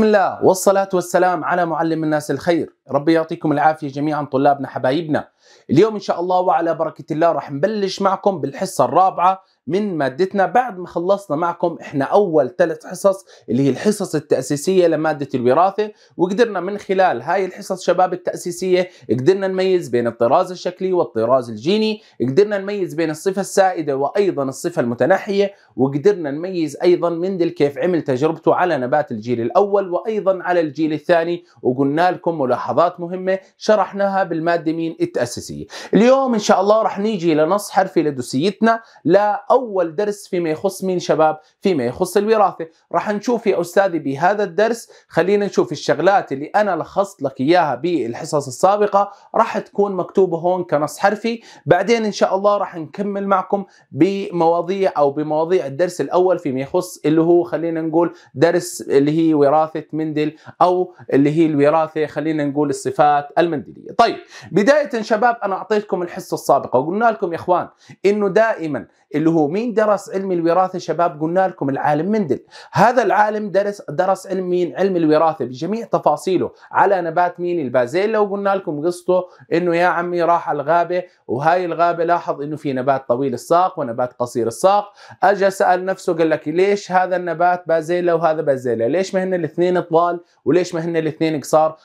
بسم الله والصلاة والسلام على معلم الناس الخير ربي يعطيكم العافية جميعا طلابنا حبايبنا اليوم إن شاء الله وعلى بركة الله راح نبلش معكم بالحصة الرابعة من مادتنا بعد ما خلصنا معكم احنا اول ثلاث حصص اللي هي الحصص التاسيسيه لماده الوراثه وقدرنا من خلال هاي الحصص شباب التاسيسيه قدرنا نميز بين الطراز الشكلي والطراز الجيني قدرنا نميز بين الصفه السائده وايضا الصفه المتنحيه وقدرنا نميز ايضا مندل كيف عمل تجربته على نبات الجيل الاول وايضا على الجيل الثاني وقلنا لكم ملاحظات مهمه شرحناها بالماده مين التاسيسيه اليوم ان شاء الله رح نيجي لنص حرفي لدوسيتنا لا اول درس فيما يخص مين شباب فيما يخص الوراثه راح نشوف يا استاذي بهذا الدرس خلينا نشوف الشغلات اللي انا لخصت لك اياها بالحصص السابقه راح تكون مكتوبه هون كنص حرفي بعدين ان شاء الله راح نكمل معكم بمواضيع او بمواضيع الدرس الاول فيما يخص اللي هو خلينا نقول درس اللي هي وراثه مندل او اللي هي الوراثه خلينا نقول الصفات المندليه طيب بدايه شباب انا اعطيتكم الحصه السابقه وقلنا لكم يا اخوان انه دائما اللي هو مين درس علم الوراثه شباب قلنا لكم العالم مندل هذا العالم درس درس علم مين علم الوراثه بجميع تفاصيله على نبات مين البازيلا وقلنا لكم قصته انه يا عمي راح على الغابه وهاي الغابه لاحظ انه في نبات طويل الساق ونبات قصير الساق اجى سال نفسه قال لك ليش هذا النبات بازيلا وهذا بازيلا ليش ما هن الاثنين طوال وليش ما هن الاثنين قصار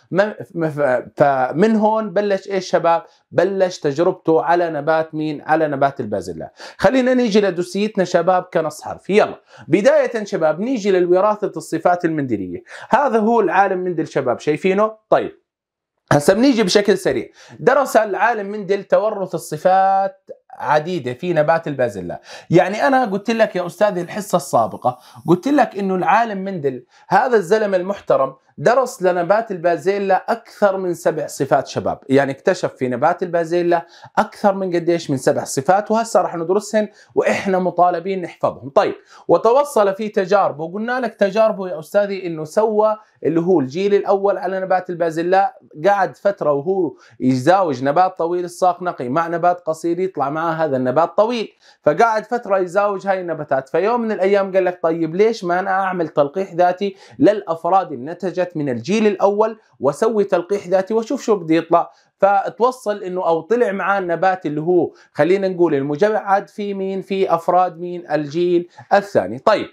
فمن هون بلش ايش شباب بلش تجربته على نبات مين على نبات البازيلا خلينا نيجي لدوسيتنا شباب كنص حرفي يلا بداية شباب نيجي للوراثة الصفات المندلية هذا هو العالم مندل شباب شايفينه طيب هسا بنيجي بشكل سريع درس العالم مندل تورث الصفات عديده في نبات البازلاء يعني انا قلت لك يا استاذي الحصه السابقه قلت لك انه العالم مندل هذا الزلمه المحترم درس لنبات البازيلا اكثر من سبع صفات شباب يعني اكتشف في نبات البازيلا اكثر من قديش من سبع صفات وهسه راح ندرسهن واحنا مطالبين نحفظهم طيب وتوصل في تجاربه وقلنا لك تجاربه يا استاذي انه سوى اللي هو الجيل الاول على نبات البازيلا قعد فتره وهو يزاوج نبات طويل الساق نقي مع نبات قصير يطلع معاه هذا النبات طويل فقعد فتره يزاوج هاي النباتات فيوم من الايام قال لك طيب ليش ما انا اعمل تلقيح ذاتي للافراد النتجت من الجيل الاول وسوي تلقيح ذاتي وشوف شو بده يطلع فتوصل انه او طلع معاه النبات اللي هو خلينا نقول المجعد في مين في افراد مين الجيل الثاني طيب,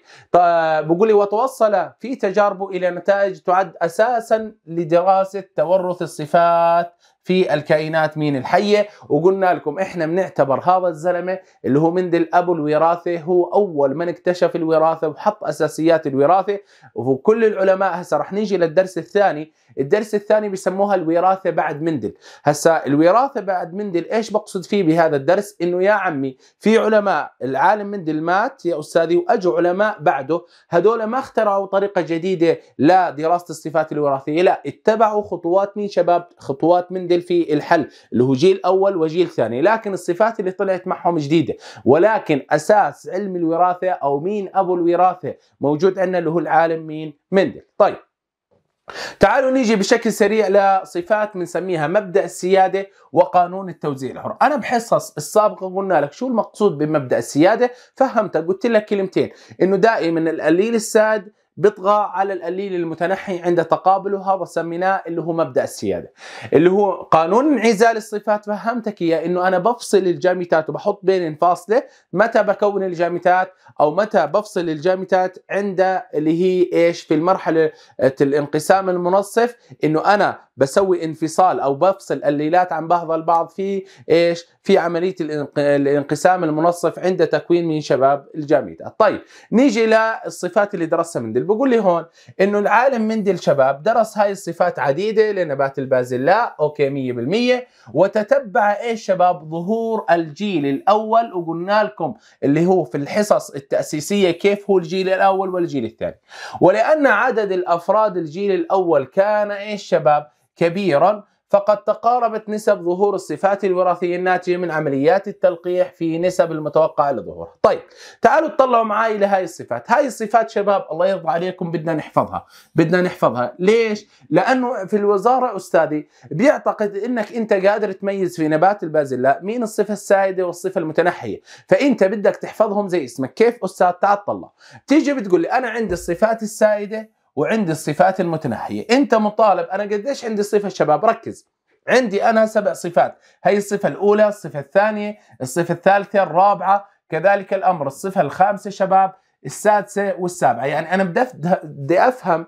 بقول لي وتوصل في تجاربه الى نتائج تعد اساسا لدراسه تورث الصفات في الكائنات مين الحيه وقلنا لكم احنا بنعتبر هذا الزلمه اللي هو مندل ابو الوراثه هو اول من اكتشف الوراثه وحط اساسيات الوراثه وكل العلماء هسه رح نيجي للدرس الثاني الدرس الثاني بيسموها الوراثه بعد مندل هسا الوراثه بعد مندل ايش بقصد فيه بهذا الدرس انه يا عمي في علماء العالم مندل مات يا استاذي واجوا علماء بعده هذول ما اخترعوا طريقه جديده لدراسه الصفات الوراثيه لا اتبعوا خطوات من شباب خطوات مندل في الحل اللي هو جيل اول وجيل ثاني لكن الصفات اللي طلعت معهم جديده ولكن اساس علم الوراثه او مين ابو الوراثه موجود عندنا اللي هو العالم مين مندل طيب تعالوا نيجي بشكل سريع لصفات بنسميها مبدا السياده وقانون التوزيع الحر، انا بحصص السابقه قلنا لك شو المقصود بمبدا السياده، فهمتك قلت لك كلمتين، انه دائما القليل الساد بطغى على القليل المتنحي عند تقابلها وسميناه اللي هو مبدا السياده اللي هو قانون انعزال الصفات فهمتك اياه انه انا بفصل الجامتات وبحط بين فاصله متى بكون الجامتات او متى بفصل الجامتات عند اللي هي ايش في المرحله الانقسام المنصف انه انا بسوي انفصال او بفصل الليلات عن بعض البعض في ايش في عمليه الانقسام المنصف عند تكوين من شباب الجامدات طيب نيجي للصفات اللي درسها مندل، بقول لي هون انه العالم مندل شباب درس هاي الصفات عديده لنبات البازلاء، اوكي 100%، وتتبع ايش شباب؟ ظهور الجيل الاول وقلنا لكم اللي هو في الحصص التاسيسيه كيف هو الجيل الاول والجيل الثاني. ولان عدد الافراد الجيل الاول كان ايش شباب؟ كبيرا فقد تقاربت نسب ظهور الصفات الوراثية الناتجة من عمليات التلقيح في نسب المتوقعة لظهورها طيب تعالوا اطلعوا معي لهي الصفات هاي الصفات شباب الله يرضى عليكم بدنا نحفظها بدنا نحفظها ليش؟ لأنه في الوزارة أستاذي بيعتقد أنك أنت قادر تميز في نبات البازلاء مين الصفة السائدة والصفة المتنحية فأنت بدك تحفظهم زي اسمك كيف أستاذ تعال طلع تيجي بتقول لي أنا عندي الصفات السائدة وعندي الصفات المتنحية انت مطالب انا قديش عندي صفه شباب ركز عندي انا سبع صفات هي الصفه الاولى الصفه الثانيه الصفه الثالثه الرابعه كذلك الامر الصفه الخامسه شباب السادسه والسابعه يعني انا بدي افهم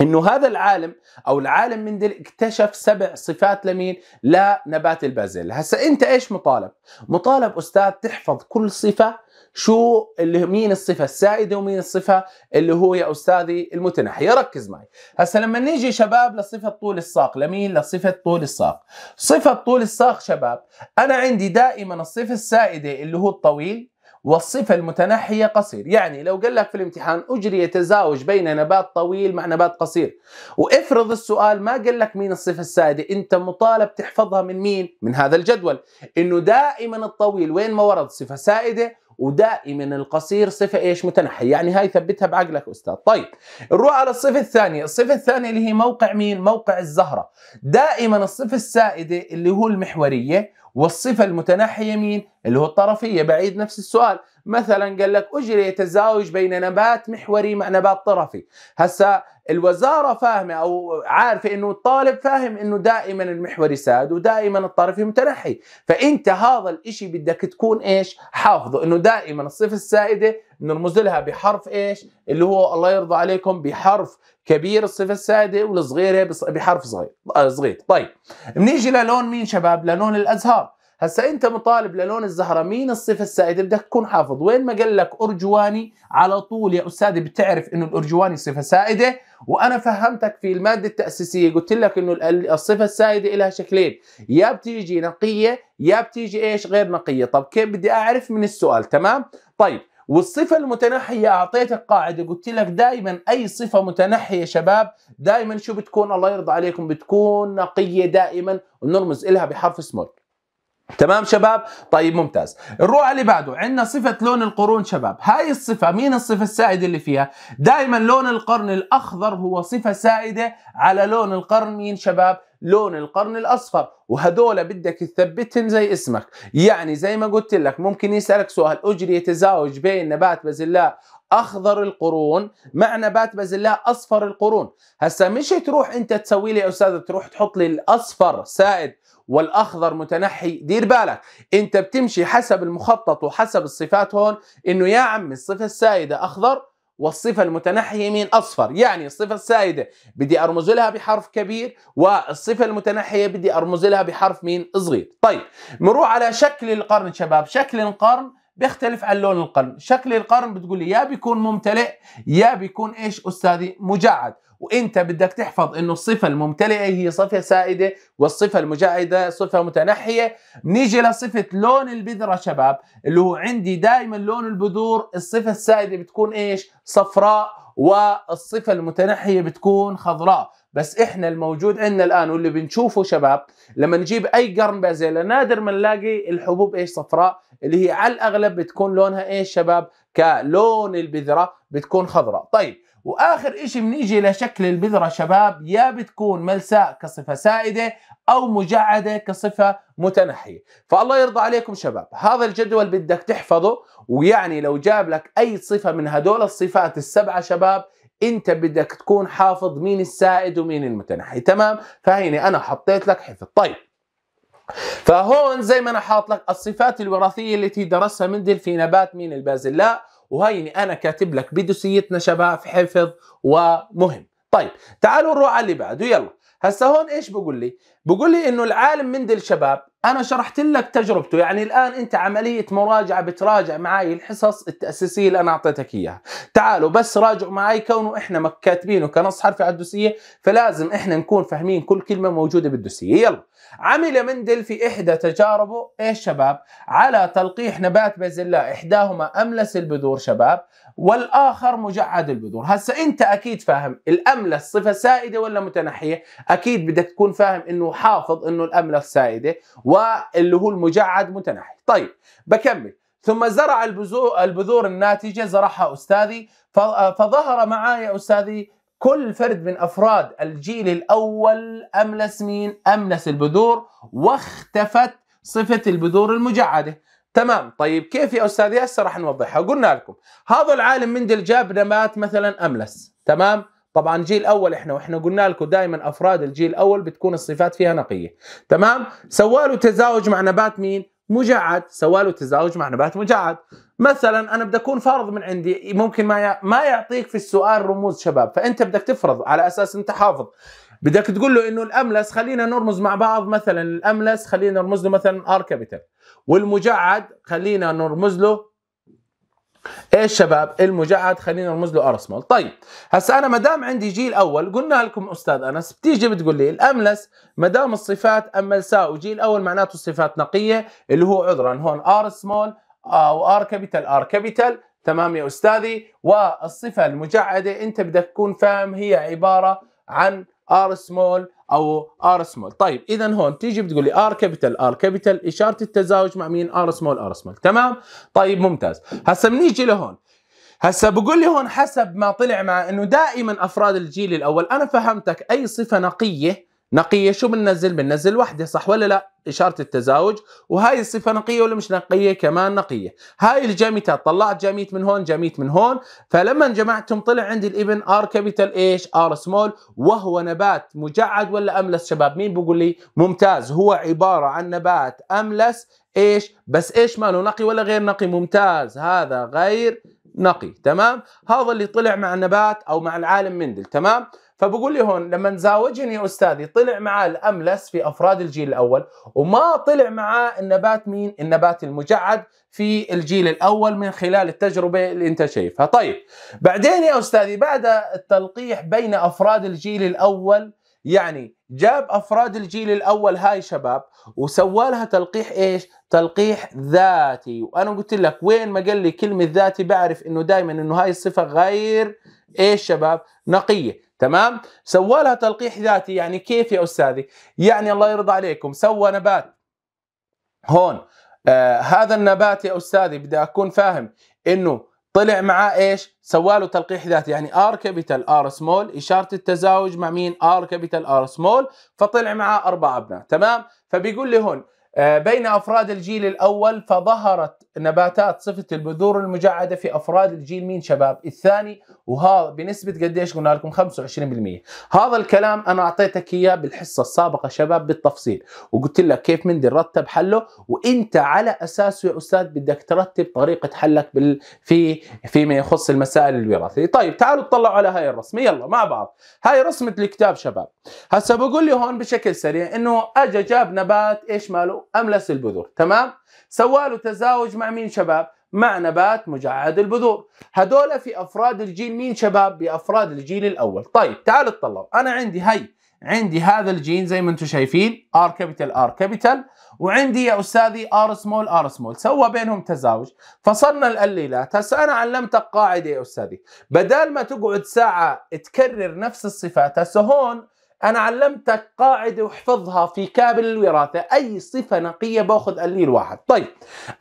انه هذا العالم او العالم مندل اكتشف سبع صفات لمين؟ لنبات البازل، هسا انت ايش مطالب؟ مطالب استاذ تحفظ كل صفه شو اللي مين الصفه السائده ومين الصفه اللي هو يا استاذي المتنحيه ركز معي هسه لما نيجي شباب لصفه طول الساق لمين لصفه طول الساق صفه طول الساق شباب انا عندي دائما الصفه السائده اللي هو الطويل والصفة المتنحية قصير يعني لو قال لك في الامتحان أجري تزاوج بين نبات طويل مع نبات قصير وافرض السؤال ما قال لك مين الصفة السائدة أنت مطالب تحفظها من مين؟ من هذا الجدول أنه دائما الطويل وين ما ورد صفة سائدة ودائما القصير صفه ايش متنحي يعني هاي ثبتها بعقلك استاذ طيب نروح على الصفه الثانيه الصفه الثانيه اللي هي موقع مين موقع الزهره دائما الصفه السائده اللي هو المحوريه والصفه المتنحيه مين اللي هو الطرفيه بعيد نفس السؤال مثلا قال لك اجري تزاوج بين نبات محوري مع نبات طرفي هسا الوزاره فاهمه او عارفه انه الطالب فاهم انه دائما المحور ساد ودائما الطرف متنحي فانت هذا الاشي بدك تكون ايش حافظه انه دائما الصفه السائده نرمز لها بحرف ايش اللي هو الله يرضى عليكم بحرف كبير الصفه السائده والصغيره بحرف صغير آه، صغير طيب بنيجي للون مين شباب للون الازهار هسا انت مطالب للون الزهره مين الصفه السائده بدك تكون حافظ وين ما قال لك ارجواني على طول يا استاذي بتعرف انه الارجواني صفه سائده وانا فهمتك في الماده التاسيسيه قلت لك انه الصفه السائده لها شكلين يا بتيجي نقيه يا بتيجي ايش غير نقيه طب كيف بدي اعرف من السؤال تمام طيب والصفة المتنحية أعطيتك قاعدة قلت لك دائما أي صفة متنحية شباب دائما شو بتكون الله يرضى عليكم بتكون نقية دائما ونرمز إلها بحرف سمول تمام شباب طيب ممتاز نروح على اللي بعده عندنا صفه لون القرون شباب هاي الصفه مين الصفه السائده اللي فيها دائما لون القرن الاخضر هو صفه سائده على لون القرن مين شباب لون القرن الاصفر وهدول بدك تثبتهم زي اسمك يعني زي ما قلت لك ممكن يسالك سؤال اجري تزاوج بين نبات بازلاء اخضر القرون مع نبات بازلاء اصفر القرون هسا مش تروح انت تسوي لي يا استاذ تروح تحط لي الاصفر سائد والاخضر متنحي دير بالك انت بتمشي حسب المخطط وحسب الصفات هون انه يا عم الصفه السائده اخضر والصفة المتنحية يمين أصفر يعني الصفة السائدة بدي أرمز لها بحرف كبير والصفة المتنحية بدي أرمز لها بحرف مين صغير طيب بنروح على شكل القرن شباب شكل القرن بيختلف عن لون القرن شكل القرن بتقول لي يا بيكون ممتلئ يا بيكون إيش أستاذي مجعد وانت بدك تحفظ انه الصفه الممتلئه هي صفه سائده والصفه المجعده صفه متنحيه نيجي لصفه لون البذره شباب اللي هو عندي دائما لون البذور الصفه السائده بتكون ايش صفراء والصفه المتنحيه بتكون خضراء بس احنا الموجود عندنا الان واللي بنشوفه شباب لما نجيب اي قرن بازيلا نادر ما نلاقي الحبوب ايش صفراء اللي هي على الاغلب بتكون لونها ايش شباب كلون البذره بتكون خضراء طيب واخر اشي بنيجي لشكل البذره شباب يا بتكون ملساء كصفه سائده او مجعده كصفه متنحيه فالله يرضى عليكم شباب هذا الجدول بدك تحفظه ويعني لو جاب لك اي صفه من هدول الصفات السبعه شباب انت بدك تكون حافظ مين السائد ومين المتنحي تمام فهيني انا حطيت لك حفظ طيب فهون زي ما انا حاط لك الصفات الوراثيه التي درسها مندل في نبات مين البازلاء وهيني انا كاتب لك بدوسيتنا شباب حفظ ومهم طيب تعالوا نروح على اللي بعده يلا هسه هون ايش بقول لي بقول لي انه العالم من مندل شباب انا شرحت لك تجربته يعني الان انت عمليه مراجعه بتراجع معي الحصص التاسيسيه اللي انا اعطيتك اياها تعالوا بس راجعوا معي كونه احنا كاتبينه كنص حرفي على الدوسيه فلازم احنا نكون فاهمين كل كلمه موجوده بالدوسيه يلا عمل مندل في إحدى تجاربه إيه شباب على تلقيح نبات بازلاء إحداهما أملس البذور شباب والآخر مجعد البذور هسا أنت أكيد فاهم الأملس صفة سائدة ولا متنحية أكيد بدك تكون فاهم أنه حافظ أنه الأملس سائدة واللي هو المجعد متنحي طيب بكمل ثم زرع البذور الناتجة زرعها أستاذي فظهر معايا أستاذي كل فرد من افراد الجيل الاول املس مين؟ املس البذور واختفت صفه البذور المجعده. تمام طيب كيف يا استاذ ياسر راح نوضحها قلنا لكم هذا العالم مندل جاب نبات مثلا املس تمام طبعا جيل اول احنا واحنا قلنا لكم دائما افراد الجيل الاول بتكون الصفات فيها نقيه تمام سوى له تزاوج مع نبات مين مجعد سوى له تزاوج مع نبات مجعد مثلا انا بدي اكون فارض من عندي ممكن ما ما يعطيك في السؤال رموز شباب فانت بدك تفرض على اساس انت حافظ بدك تقول له انه الاملس خلينا نرمز مع بعض مثلا الاملس خلينا نرمز له مثلا ار كابيتال والمجعد خلينا نرمز له ايش شباب المجعد خلينا نرمز له ارسمال طيب هسا انا ما دام عندي جيل اول قلنا لكم استاذ انس بتيجي بتقول لي الاملس ما دام الصفات املساء وجيل اول معناته الصفات نقيه اللي هو عذرا هون ار سمول او ار كابيتال ار كابيتال تمام يا استاذي والصفه المجعده انت بدك تكون فاهم هي عباره عن ار سمول او ار سمول طيب اذا هون تيجي بتقول لي ار كابيتال ار كابيتال اشاره التزاوج مع مين ار سمول ار سمول تمام طيب ممتاز هسه بنيجي لهون هسه بقول لي هون حسب ما طلع مع انه دائما افراد الجيل الاول انا فهمتك اي صفه نقيه نقيه شو بننزل بننزل وحده صح ولا لا اشاره التزاوج وهاي الصفه نقيه ولا مش نقيه كمان نقيه هاي الجاميتات طلعت جاميت من هون جاميت من هون فلما جمعتهم طلع عندي الابن ار كابيتال ايش ار سمول وهو نبات مجعد ولا املس شباب مين بيقول لي ممتاز هو عباره عن نبات املس ايش بس ايش ماله نقي ولا غير نقي ممتاز هذا غير نقي تمام هذا اللي طلع مع النبات او مع العالم مندل تمام فبقول لي هون لما زاوجني استاذي طلع معاه الاملس في افراد الجيل الاول وما طلع معاه النبات مين؟ النبات المجعد في الجيل الاول من خلال التجربه اللي انت شايفها، طيب بعدين يا استاذي بعد التلقيح بين افراد الجيل الاول يعني جاب افراد الجيل الاول هاي شباب وسوى لها تلقيح ايش؟ تلقيح ذاتي وانا قلت لك وين ما قال لي كلمه ذاتي بعرف انه دائما انه هاي الصفه غير ايش شباب؟ نقيه، تمام سوى لها تلقيح ذاتي يعني كيف يا استاذي يعني الله يرضى عليكم سوى نبات هون آه هذا النبات يا استاذي بدي اكون فاهم انه طلع معاه ايش سوى له تلقيح ذاتي يعني ار كابيتال ار سمول اشاره التزاوج مع مين ار كابيتال ار سمول فطلع معاه اربع ابناء تمام فبيقول لي هون آه، بين افراد الجيل الاول فظهرت نباتات صفه البذور المجعده في افراد الجيل مين شباب الثاني وهذا بنسبه قديش قلنا لكم 25% هذا الكلام انا اعطيتك اياه بالحصه السابقه شباب بالتفصيل وقلت لك كيف مندي رتب حله وانت على اساسه يا استاذ بدك ترتب طريقه حلك في فيما يخص المسائل الوراثيه طيب تعالوا اطلعوا على هاي الرسمه يلا مع بعض هاي رسمه الكتاب شباب هسه بقول لي هون بشكل سريع انه اجى جاب نبات ايش ماله أملس البذور تمام سوى له تزاوج مع مين شباب مع نبات مجعد البذور هذول في أفراد الجيل مين شباب بأفراد الجيل الأول طيب تعال اطلعوا أنا عندي هي عندي هذا الجين زي ما انتم شايفين ار كابيتال ار كابيتال وعندي يا استاذي ار سمول ار سمول سوى بينهم تزاوج فصلنا الاليلات هسه انا علمتك قاعده يا استاذي بدال ما تقعد ساعه تكرر نفس الصفات هسه هون أنا علمتك قاعدة واحفظها في كابل الوراثة أي صفة نقية باخذ قليل واحد طيب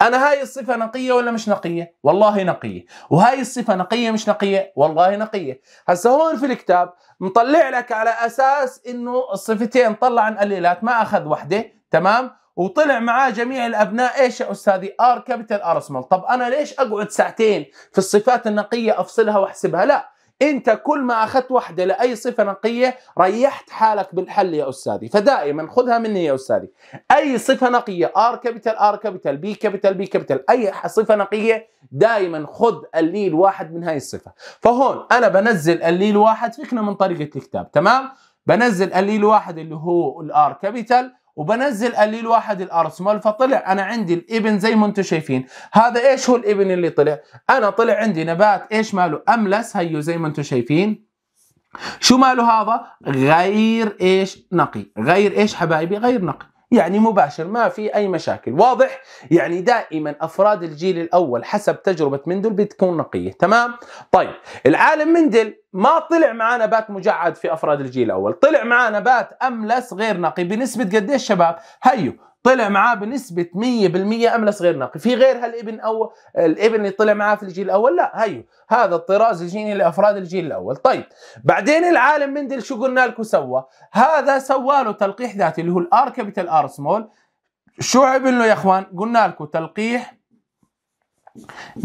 أنا هاي الصفة نقية ولا مش نقية؟ والله نقية وهاي الصفة نقية مش نقية؟ والله نقية هسا هون في الكتاب مطلع لك على أساس إنه الصفتين طلع عن قليلات ما أخذ وحدة تمام؟ وطلع معاه جميع الابناء ايش يا استاذي؟ ار كابيتال ار سمول، طب انا ليش اقعد ساعتين في الصفات النقيه افصلها واحسبها؟ لا، انت كل ما اخذت وحده لاي صفه نقيه ريحت حالك بالحل يا استاذي فدائما خذها مني يا استاذي اي صفه نقيه ار كابيتال ار كابيتال بي كابيتال بي كابيتال اي صفه نقيه دائما خذ الليل واحد من هاي الصفه فهون انا بنزل الليل واحد فكنا من طريقه الكتاب تمام بنزل الليل واحد اللي هو الار كابيتال وبنزل قليل واحد الارسمال فطلع انا عندي الابن زي ما انتم شايفين هذا ايش هو الابن اللي طلع انا طلع عندي نبات ايش ماله املس هيو زي ما انتم شايفين شو ماله هذا غير ايش نقي غير ايش حبايبي غير نقي يعني مباشر ما في اي مشاكل واضح يعني دائما افراد الجيل الاول حسب تجربه مندل بتكون نقيه تمام طيب العالم مندل ما طلع معاه نبات مجعد في افراد الجيل الاول طلع معاه نبات املس غير نقي بنسبه قديش شباب هيو طلع معاه بنسبه 100% املس غير نقي في غير هالابن او الابن اللي طلع معاه في الجيل الاول لا هيو هذا الطراز الجيني لافراد الجيل الاول طيب بعدين العالم مندل شو قلنا لكم سوى هذا سوى له تلقيح ذاتي اللي هو الار كابيتال ار سمول شو عمل له يا اخوان قلنا لكم تلقيح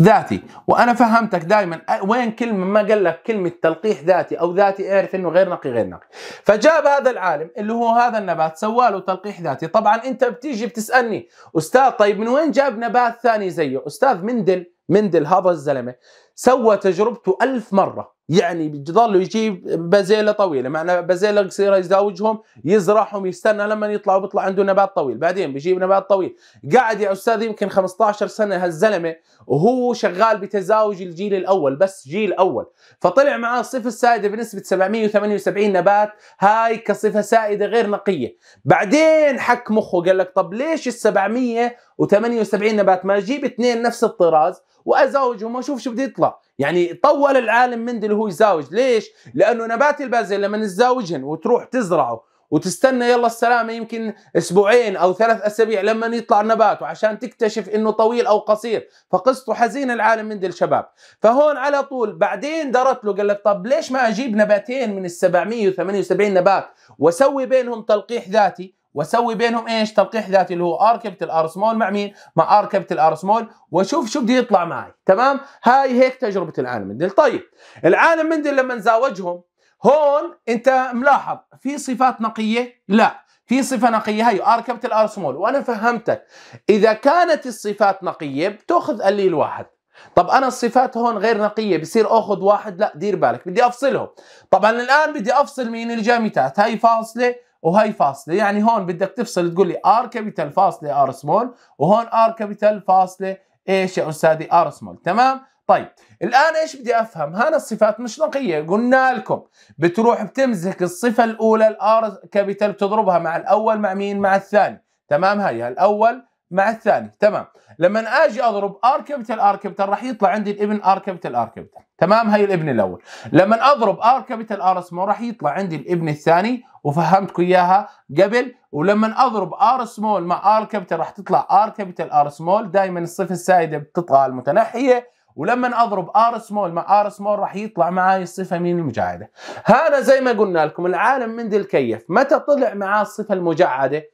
ذاتي وانا فهمتك دائما وين كلمه ما قال لك كلمه تلقيح ذاتي او ذاتي اعرف انه غير نقي غير نقي فجاب هذا العالم اللي هو هذا النبات سوى له تلقيح ذاتي طبعا انت بتيجي بتسالني استاذ طيب من وين جاب نبات ثاني زيه استاذ مندل مندل هذا الزلمه سوى تجربته ألف مره يعني بيضل يجيب بازيلا طويله معنى بازيلا قصيره يزاوجهم يزرعهم يستنى لما يطلعوا بيطلع عنده نبات طويل بعدين بيجيب نبات طويل قاعد يا استاذ يمكن 15 سنه هالزلمه وهو شغال بتزاوج الجيل الاول بس جيل اول فطلع معاه صفه سائده بنسبه 778 نبات هاي كصفه سائده غير نقيه بعدين حك مخه قال لك طب ليش ال 778 نبات ما اجيب اثنين نفس الطراز وازاوج وما اشوف شو بده يطلع يعني طول العالم من اللي هو يزاوج ليش لانه نبات البازل لما تزاوجهن وتروح تزرعه وتستنى يلا السلامه يمكن اسبوعين او ثلاث اسابيع لما يطلع النبات وعشان تكتشف انه طويل او قصير فقصته حزين العالم من الشباب فهون على طول بعدين درت له قال لك طب ليش ما اجيب نباتين من ال 778 نبات واسوي بينهم تلقيح ذاتي واسوي بينهم ايش تلقيح ذاتي اللي هو ار كابيتال ار سمول مع مين مع ار كابيتال ار سمول واشوف شو بده يطلع معي تمام هاي هيك تجربه العالم مندل طيب العالم مندل لما نزاوجهم هون انت ملاحظ في صفات نقيه لا في صفه نقيه هي ار كابيتال ار سمول وانا فهمتك اذا كانت الصفات نقيه بتاخذ قليل واحد طب انا الصفات هون غير نقيه بصير اخذ واحد لا دير بالك بدي افصلهم طبعا الان بدي افصل مين الجامتات هاي فاصله وهي فاصله يعني هون بدك تفصل تقول لي ار كابيتال فاصله ار سمول وهون ار كابيتال فاصله ايش يا استاذي ار سمول تمام طيب الان ايش بدي افهم هنا الصفات مش نقيه قلنا لكم بتروح بتمسك الصفه الاولى الار كابيتال بتضربها مع الاول مع مين مع الثاني تمام هاي الاول مع الثاني تمام لما اجي اضرب ار كابيتال ار كابيتال راح يطلع عندي الابن ار كابيتال ار كابيتال تمام هي الابن الاول لما اضرب ار كابيتال ار سمول راح يطلع عندي الابن الثاني وفهمتكم اياها قبل ولما اضرب ار سمول مع ار كابيتال راح تطلع ار كابيتال ار سمول دائما الصفه السائده بتطغى المتنحيه ولما اضرب ار سمول مع ار سمول راح يطلع معي الصفه مين المجعده هذا زي ما قلنا لكم العالم من ذي الكيف متى طلع معاه الصفه المجعده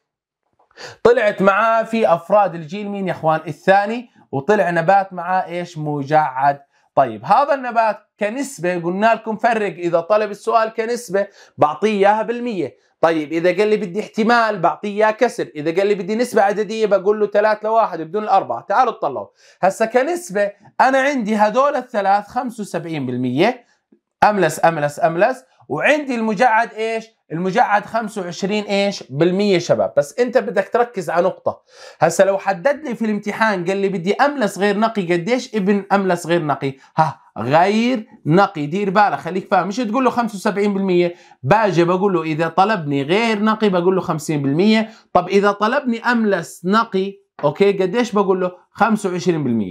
طلعت معاه في افراد الجيل مين يا اخوان الثاني وطلع نبات معاه ايش مجعد طيب هذا النبات كنسبة قلنا لكم فرق إذا طلب السؤال كنسبة بعطيه إياها بالمية طيب إذا قال لي بدي احتمال بعطيه إياه كسر إذا قال لي بدي نسبة عددية بقول له 3 لواحد بدون الأربعة تعالوا اطلعوا هسا كنسبة أنا عندي هدول الثلاث 75% أملس أملس أملس وعندي المجعد ايش المجعد 25 ايش بالمية شباب بس انت بدك تركز على نقطة هسا لو حدد لي في الامتحان قال لي بدي املس غير نقي قديش ابن املس غير نقي ها غير نقي دير بالك خليك فاهم مش تقول له 75% باجي بقول له اذا طلبني غير نقي بقول له 50% طب اذا طلبني املس نقي اوكي قديش بقول له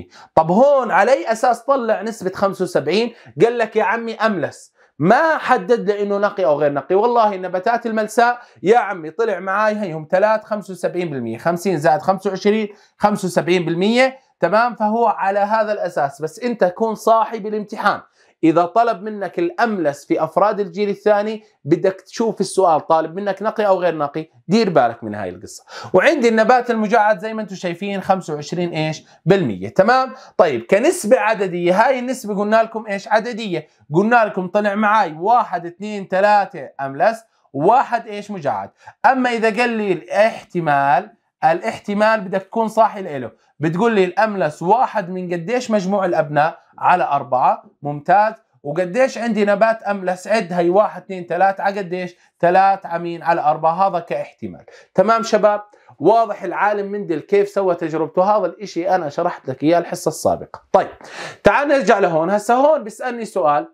25% طب هون على اي اساس طلع نسبة 75 قال لك يا عمي املس ما حدد لي انه نقي او غير نقي والله النباتات الملساء يا عمي طلع معاي هيهم 3 75% 50 زائد 25 75% تمام فهو على هذا الاساس بس انت كون صاحي بالامتحان اذا طلب منك الاملس في افراد الجيل الثاني بدك تشوف السؤال طالب منك نقي او غير نقي دير بالك من هاي القصه وعندي النبات المجعد زي ما انتم شايفين 25 ايش بالمية تمام طيب كنسبه عدديه هاي النسبه قلنا لكم ايش عدديه قلنا لكم طلع معي واحد اثنين ثلاثه املس واحد ايش مجعد اما اذا قال لي الاحتمال الاحتمال بدك تكون صاحي له بتقول لي الأملس واحد من قديش مجموع الأبناء على أربعة ممتاز وقديش عندي نبات أملس عد هي واحد اثنين ثلاث على قديش ثلاث عمين على أربعة هذا كاحتمال تمام شباب واضح العالم مندل كيف سوى تجربته هذا الإشي أنا شرحت لك إياه الحصة السابقة طيب تعال نرجع لهون هسا هون بيسألني سؤال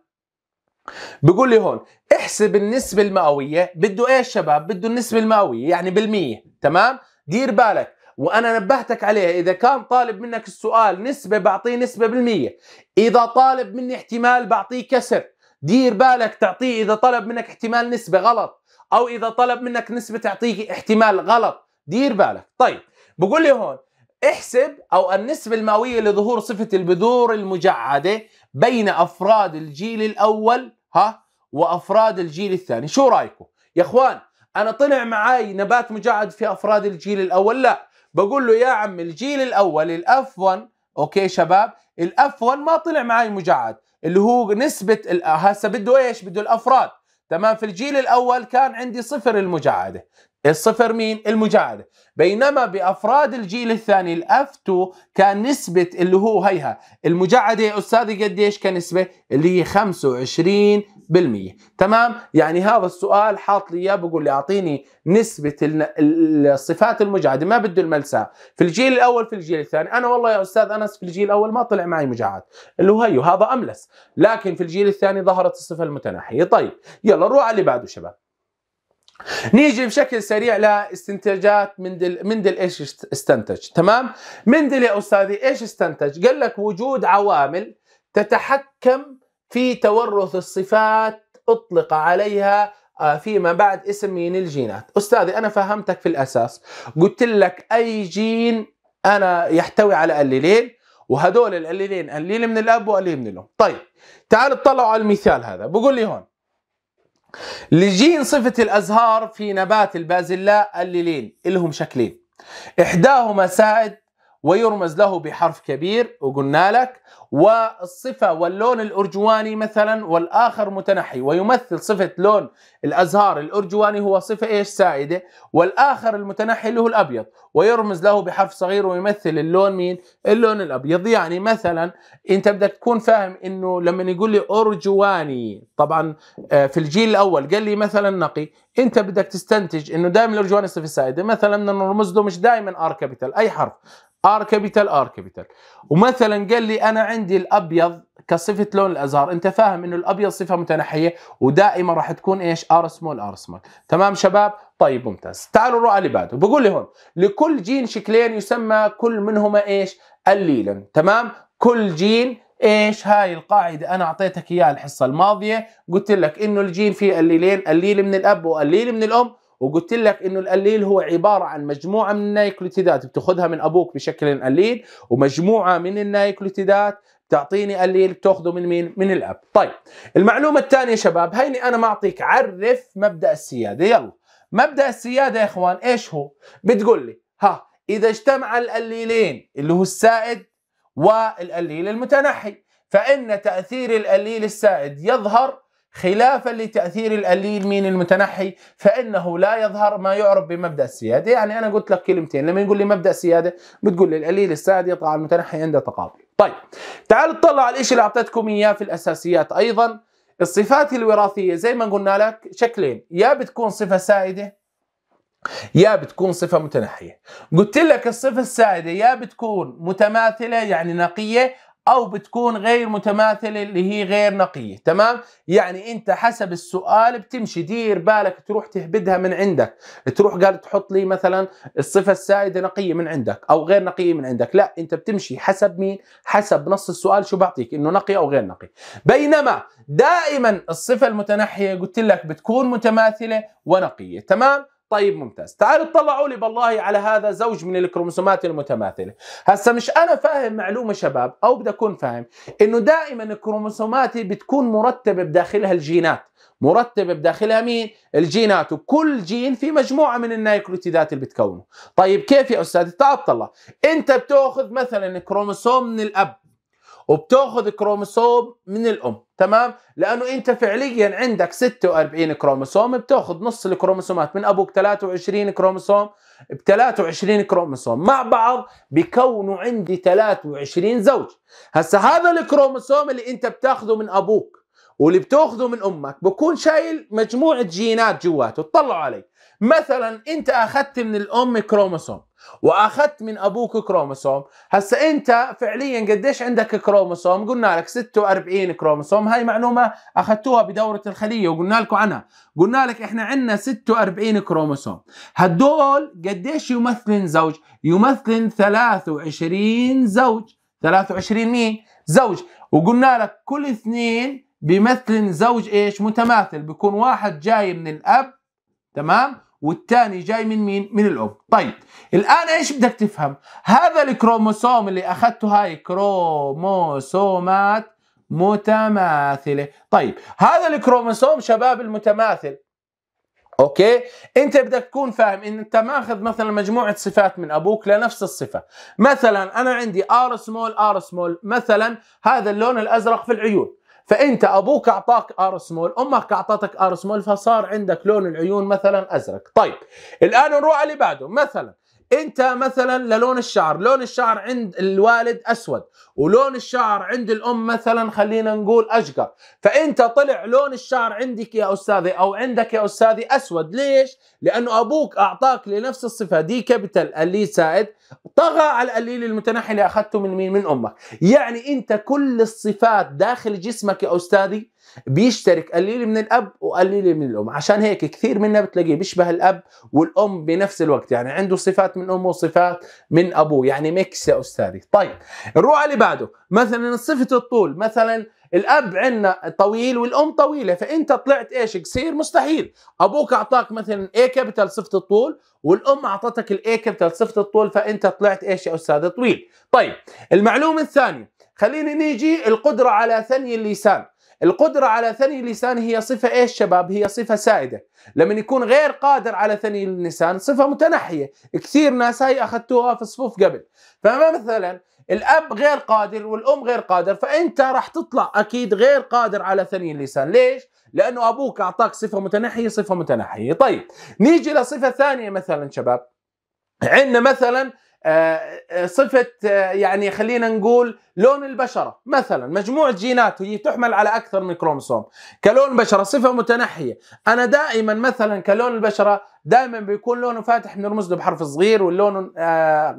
بقول لي هون احسب النسبة المئوية بده ايش شباب بده النسبة المئوية يعني بالمية تمام دير بالك وانا نبهتك عليها اذا كان طالب منك السؤال نسبه بعطيه نسبه بالميه اذا طالب مني احتمال بعطيه كسر دير بالك تعطيه اذا طلب منك احتمال نسبه غلط او اذا طلب منك نسبه تعطيه احتمال غلط دير بالك طيب بقول لي هون احسب او النسبه المئويه لظهور صفه البذور المجعده بين افراد الجيل الاول ها وافراد الجيل الثاني شو رايكم يا اخوان انا طلع معي نبات مجعد في افراد الجيل الاول لا بقول له يا عم الجيل الاول الاف 1 اوكي شباب الاف 1 ما طلع معي مجعد اللي هو نسبه هسه بده ايش بده الافراد تمام في الجيل الاول كان عندي صفر المجعده الصفر مين المجاعدة بينما بأفراد الجيل الثاني الاف 2 كان نسبة اللي هو هيها المجعدة يا أستاذي قديش كنسبة اللي هي 25% تمام يعني هذا السؤال حاط لي اياه بقول لي أعطيني نسبة الصفات المجعدة ما بده الملساء في الجيل الأول في الجيل الثاني أنا والله يا أستاذ أنس في الجيل الأول ما طلع معي مجعد اللي هو هيو هذا أملس لكن في الجيل الثاني ظهرت الصفة المتناحية طيب يلا نروح على اللي بعده شباب نيجي بشكل سريع لاستنتاجات مندل مندل ايش استنتج تمام مندل يا استاذي ايش استنتج قال لك وجود عوامل تتحكم في تورث الصفات اطلق عليها آه، فيما بعد اسم مين الجينات استاذي انا فهمتك في الاساس قلت لك اي جين انا يحتوي على قليلين وهدول القليلين قليل من الاب وقليل من الام طيب تعال اطلعوا على المثال هذا بقول لي هون لجين صفة الأزهار في نبات البازلاء الليلين لهم شكلين إحداهما سائد ويرمز له بحرف كبير وقلنا لك والصفة واللون الأرجواني مثلا والآخر متنحي ويمثل صفة لون الأزهار الأرجواني هو صفة إيش سائدة والآخر المتنحي اللي هو الأبيض ويرمز له بحرف صغير ويمثل اللون مين اللون الأبيض يعني مثلا أنت بدك تكون فاهم أنه لما يقول لي أرجواني طبعا آه، في الجيل الأول قال لي مثلا نقي أنت بدك تستنتج أنه دائما الأرجواني صفة سائدة مثلا نرمز له مش دائما آر كابيتال أي حرف ار كابيتال ار كابيتال ومثلا قال لي انا عندي الابيض كصفه لون الازهار انت فاهم انه الابيض صفه متنحيه ودائما راح تكون ايش ار سمول ار سمول تمام شباب طيب ممتاز تعالوا نروح على اللي بعده بقول لي هون لكل جين شكلين يسمى كل منهما ايش الليلا تمام كل جين ايش هاي القاعده انا اعطيتك اياها الحصه الماضيه قلت لك انه الجين فيه الليلين الليل من الاب والليل من الام وقلت لك انه القليل هو عباره عن مجموعه من النايكلوتيدات بتاخذها من ابوك بشكل قليل ومجموعه من النايكلوتيدات تعطيني قليل بتاخذه من مين؟ من الاب. طيب المعلومه الثانيه يا شباب هيني انا معطيك عرف مبدا السياده يلا مبدا السياده يا اخوان ايش هو؟ بتقول لي ها اذا اجتمع القليلين اللي هو السائد والقليل المتنحي فان تاثير القليل السائد يظهر خلافا لتاثير القليل من المتنحي فانه لا يظهر ما يعرف بمبدا السياده، يعني انا قلت لك كلمتين، لما يقول لي مبدا السياده بتقول لي القليل السائد يطلع المتنحي عنده تقابل. طيب تعال اطلع على الشيء اللي اعطيتكم اياه في الاساسيات ايضا الصفات الوراثيه زي ما قلنا لك شكلين، يا بتكون صفه سائده يا بتكون صفة متنحية قلت لك الصفة السائدة يا بتكون متماثلة يعني نقية او بتكون غير متماثله اللي هي غير نقيه تمام يعني انت حسب السؤال بتمشي دير بالك تروح تهبدها من عندك تروح قال تحط لي مثلا الصفه السائده نقيه من عندك او غير نقيه من عندك لا انت بتمشي حسب مين حسب نص السؤال شو بعطيك انه نقي او غير نقي بينما دائما الصفه المتنحيه قلت لك بتكون متماثله ونقيه تمام طيب ممتاز تعالوا اطلعوا لي بالله على هذا زوج من الكروموسومات المتماثله هسه مش انا فاهم معلومه شباب او بدي اكون فاهم انه دائما كروموسوماتي بتكون مرتبه بداخلها الجينات مرتبه بداخلها مين الجينات وكل جين في مجموعه من النيوكليوتيدات اللي بتكونه طيب كيف يا استاذ تعال اطلع انت بتاخذ مثلا كروموسوم من الاب وبتاخذ كروموسوم من الام تمام لانه انت فعليا عندك 46 كروموسوم بتاخذ نص الكروموسومات من ابوك 23 كروموسوم ب 23 كروموسوم مع بعض بكونوا عندي 23 زوج هسا هذا الكروموسوم اللي انت بتاخذه من ابوك واللي بتاخذه من امك بكون شايل مجموعه جينات جواته اطلعوا علي مثلا انت اخذت من الام كروموسوم واخذت من ابوك كروموسوم هسا انت فعليا قديش عندك كروموسوم قلنا لك 46 كروموسوم هاي معلومه اخذتوها بدوره الخليه وقلنا لكم عنها قلنا لك احنا عندنا 46 كروموسوم هدول قديش يمثلن زوج يمثلن 23 زوج 23 مين زوج وقلنا لك كل اثنين بيمثلن زوج ايش متماثل بيكون واحد جاي من الاب تمام والثاني جاي من مين؟ من الأم. طيب الآن إيش بدك تفهم؟ هذا الكروموسوم اللي أخذته هاي كروموسومات متماثلة. طيب هذا الكروموسوم شباب المتماثل اوكي انت بدك تكون فاهم ان انت ماخذ مثلا مجموعه صفات من ابوك لنفس الصفه مثلا انا عندي ار سمول ار سمول مثلا هذا اللون الازرق في العيون فانت ابوك اعطاك ار سمول امك اعطتك ار سمول فصار عندك لون العيون مثلا ازرق طيب الان نروح على اللي بعده مثلا انت مثلا للون الشعر لون الشعر عند الوالد اسود ولون الشعر عند الام مثلا خلينا نقول اشقر فانت طلع لون الشعر عندك يا استاذي او عندك يا استاذي اسود ليش لانه ابوك اعطاك لنفس الصفه دي كابيتال اللي سائد طغى على القليل المتنحي اللي اخذته من مين من امك يعني انت كل الصفات داخل جسمك يا استاذي بيشترك قليل من الاب وقليل من الام عشان هيك كثير منا بتلاقيه بيشبه الاب والام بنفس الوقت يعني عنده صفات من امه وصفات من ابوه يعني ميكس يا استاذي طيب نروح على بعده مثلا صفه الطول مثلا الاب عندنا طويل والام طويله فانت طلعت ايش قصير مستحيل ابوك اعطاك مثلا اي كابيتال صفه الطول والام اعطتك الاي كابيتال صفه الطول فانت طلعت ايش يا استاذ طويل طيب المعلومه الثانيه خلينا نيجي القدره على ثني اللسان القدرة على ثني اللسان هي صفة ايش شباب؟ هي صفة سائدة، لما يكون غير قادر على ثني اللسان صفة متنحية، كثير ناس هاي اخذتوها في الصفوف قبل، فمثلا الاب غير قادر والام غير قادر فانت راح تطلع اكيد غير قادر على ثني اللسان، ليش؟ لانه ابوك اعطاك صفة متنحية صفة متنحية، طيب نيجي لصفة ثانية مثلا شباب عندنا مثلا آه، آه، صفه آه، يعني خلينا نقول لون البشره مثلا مجموعه جينات هي تحمل على اكثر من كروموسوم كلون بشره صفه متنحيه انا دائما مثلا كلون البشره دائما بيكون لونه فاتح بنرمز له بحرف صغير واللون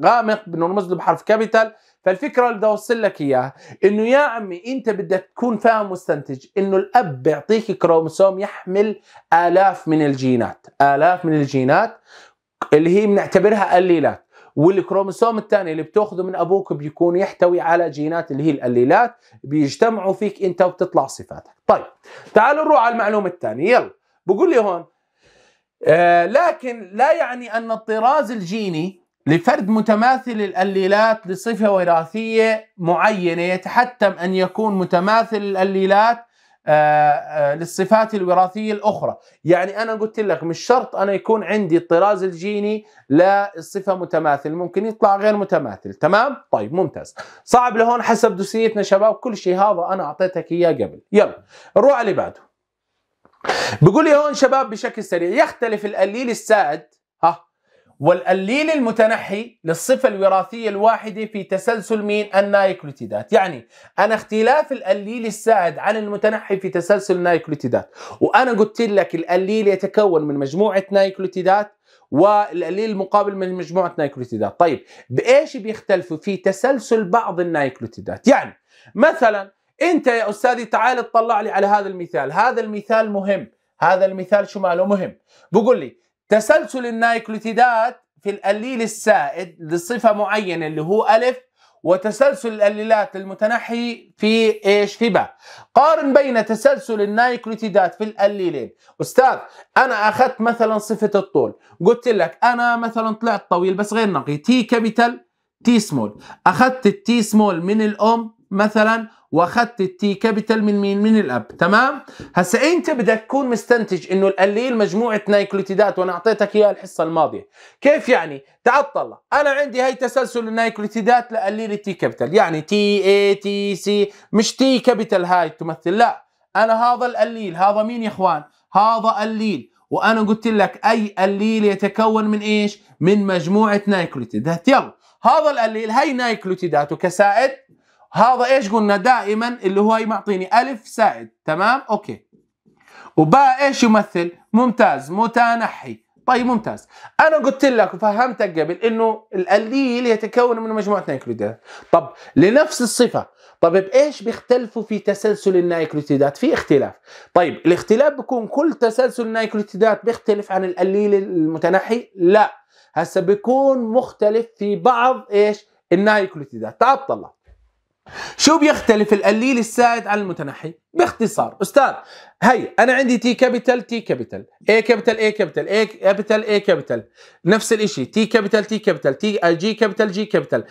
غامق بنرمز له بحرف كابيتال فالفكره اللي بدي اوصل لك اياها انه يا عمي انت بدك تكون فاهم مستنتج انه الاب بيعطيك كروموسوم يحمل الاف من الجينات الاف من الجينات اللي هي بنعتبرها قليلات والكروموسوم الثاني اللي بتاخذه من ابوك بيكون يحتوي على جينات اللي هي الاليلات بيجتمعوا فيك انت وبتطلع صفاتك طيب تعالوا نروح على المعلومه الثانيه يلا بقول لي هون آه لكن لا يعني ان الطراز الجيني لفرد متماثل الاليلات لصفه وراثيه معينه يتحتم ان يكون متماثل الاليلات آه، آه، للصفات الوراثيه الاخرى، يعني انا قلت لك مش شرط انا يكون عندي الطراز الجيني للصفه متماثل، ممكن يطلع غير متماثل، تمام؟ طيب ممتاز. صعب لهون حسب دوسيتنا شباب كل شيء هذا انا اعطيتك اياه قبل، يلا نروح على اللي بعده. بقول لي هون شباب بشكل سريع يختلف الاليل السائد والقليل المتنحي للصفة الوراثية الواحدة في تسلسل مين النايكلوتيدات يعني أنا اختلاف القليل السائد عن المتنحي في تسلسل النايكلوتيدات وأنا قلت لك الأليل يتكون من مجموعة نايكلوتيدات والقليل المقابل من مجموعة نايكلوتيدات طيب بإيش بيختلفوا في تسلسل بعض النايكلوتيدات يعني مثلا أنت يا أستاذي تعال اطلع لي على هذا المثال هذا المثال مهم هذا المثال شو ماله مهم بقول لي تسلسل النايكلوتيدات في الأليل السائد لصفة معينة اللي هو ألف وتسلسل الأليلات المتنحي في إيش في باء قارن بين تسلسل النايكلوتيدات في الأليلين أستاذ أنا أخذت مثلا صفة الطول قلت لك أنا مثلا طلعت طويل بس غير نقي تي كابيتال تي سمول أخذت التي سمول من الأم مثلا واخذت التي كابيتال من مين؟ من الاب، تمام؟ هسا انت بدك تكون مستنتج انه الاليل مجموعه نايكلوتيدات وانا اعطيتك اياها الحصه الماضيه، كيف يعني؟ تعال طلع، انا عندي هي تسلسل النايكلوتيدات لاليل التي كابيتال، يعني تي اي تي سي مش تي كابيتال هاي تمثل لا، انا هذا الاليل، هذا مين يا اخوان؟ هذا الليل وانا قلت لك اي الليل يتكون من ايش؟ من مجموعه نايكلوتيدات، يلا، هذا القليل هي نايكلوتيدات وكسائد هذا ايش قلنا دائما اللي هو معطيني الف زائد تمام اوكي وباء ايش يمثل ممتاز متنحي طيب ممتاز انا قلت لك وفهمتك قبل انه الاليل يتكون من مجموعه نايكلوتيدات طب لنفس الصفه طب بايش بيختلفوا في تسلسل النايكلوتيدات في اختلاف طيب الاختلاف بيكون كل تسلسل النايكلوتيدات بيختلف عن الاليل المتنحي لا هسه بيكون مختلف في بعض ايش النايكلوتيدات تعال طلع شو بيختلف القليل السائد عن المتنحي؟ باختصار استاذ هي انا عندي تي كابيتال تي كابيتال اي كابيتال اي كابيتال اي كابيتال اي كابيتال نفس الشيء تي كابيتال تي كابيتال تي جي كابيتال جي كابيتال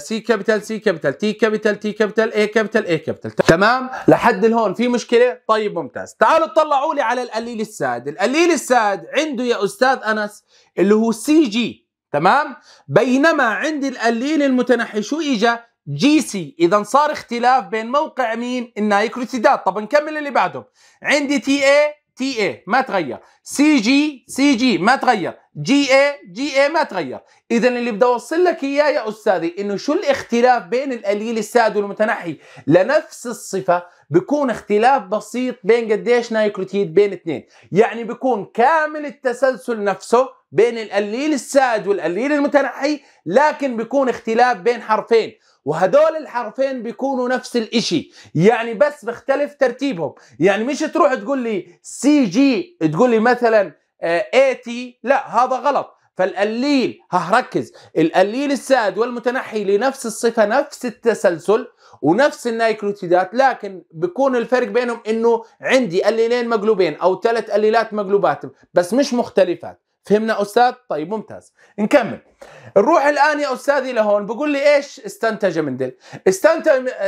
سي كابيتال سي كابيتال تي كابيتال تي كابيتال اي كابيتال اي كابيتال تمام لحد الهون في مشكله طيب ممتاز تعالوا اطلعوا لي على القليل السائد القليل السائد عنده يا استاذ انس اللي هو سي جي تمام بينما عند القليل المتنحي شو اجى جي سي اذا صار اختلاف بين موقع مين النايكروتيدات طب نكمل اللي بعده عندي تي اي تي اي ما تغير سي جي سي جي ما تغير جي اي جي اي ما تغير اذا اللي بدي اوصل لك اياه يا استاذي انه شو الاختلاف بين القليل السائد والمتنحي لنفس الصفه بكون اختلاف بسيط بين قديش نايكروتيد بين اثنين يعني بكون كامل التسلسل نفسه بين القليل السائد والقليل المتنحي لكن بكون اختلاف بين حرفين وهدول الحرفين بيكونوا نفس الإشي يعني بس بختلف ترتيبهم يعني مش تروح تقول لي سي جي تقول لي مثلا اي آه، تي لا هذا غلط فالقليل هركز القليل السائد والمتنحي لنفس الصفة نفس التسلسل ونفس النايكروتيدات لكن بيكون الفرق بينهم انه عندي قليلين مقلوبين او ثلاث قليلات مقلوبات بس مش مختلفات فهمنا أستاذ؟ طيب ممتاز نكمل نروح الآن يا أستاذي لهون بقول لي إيش استنتج مندل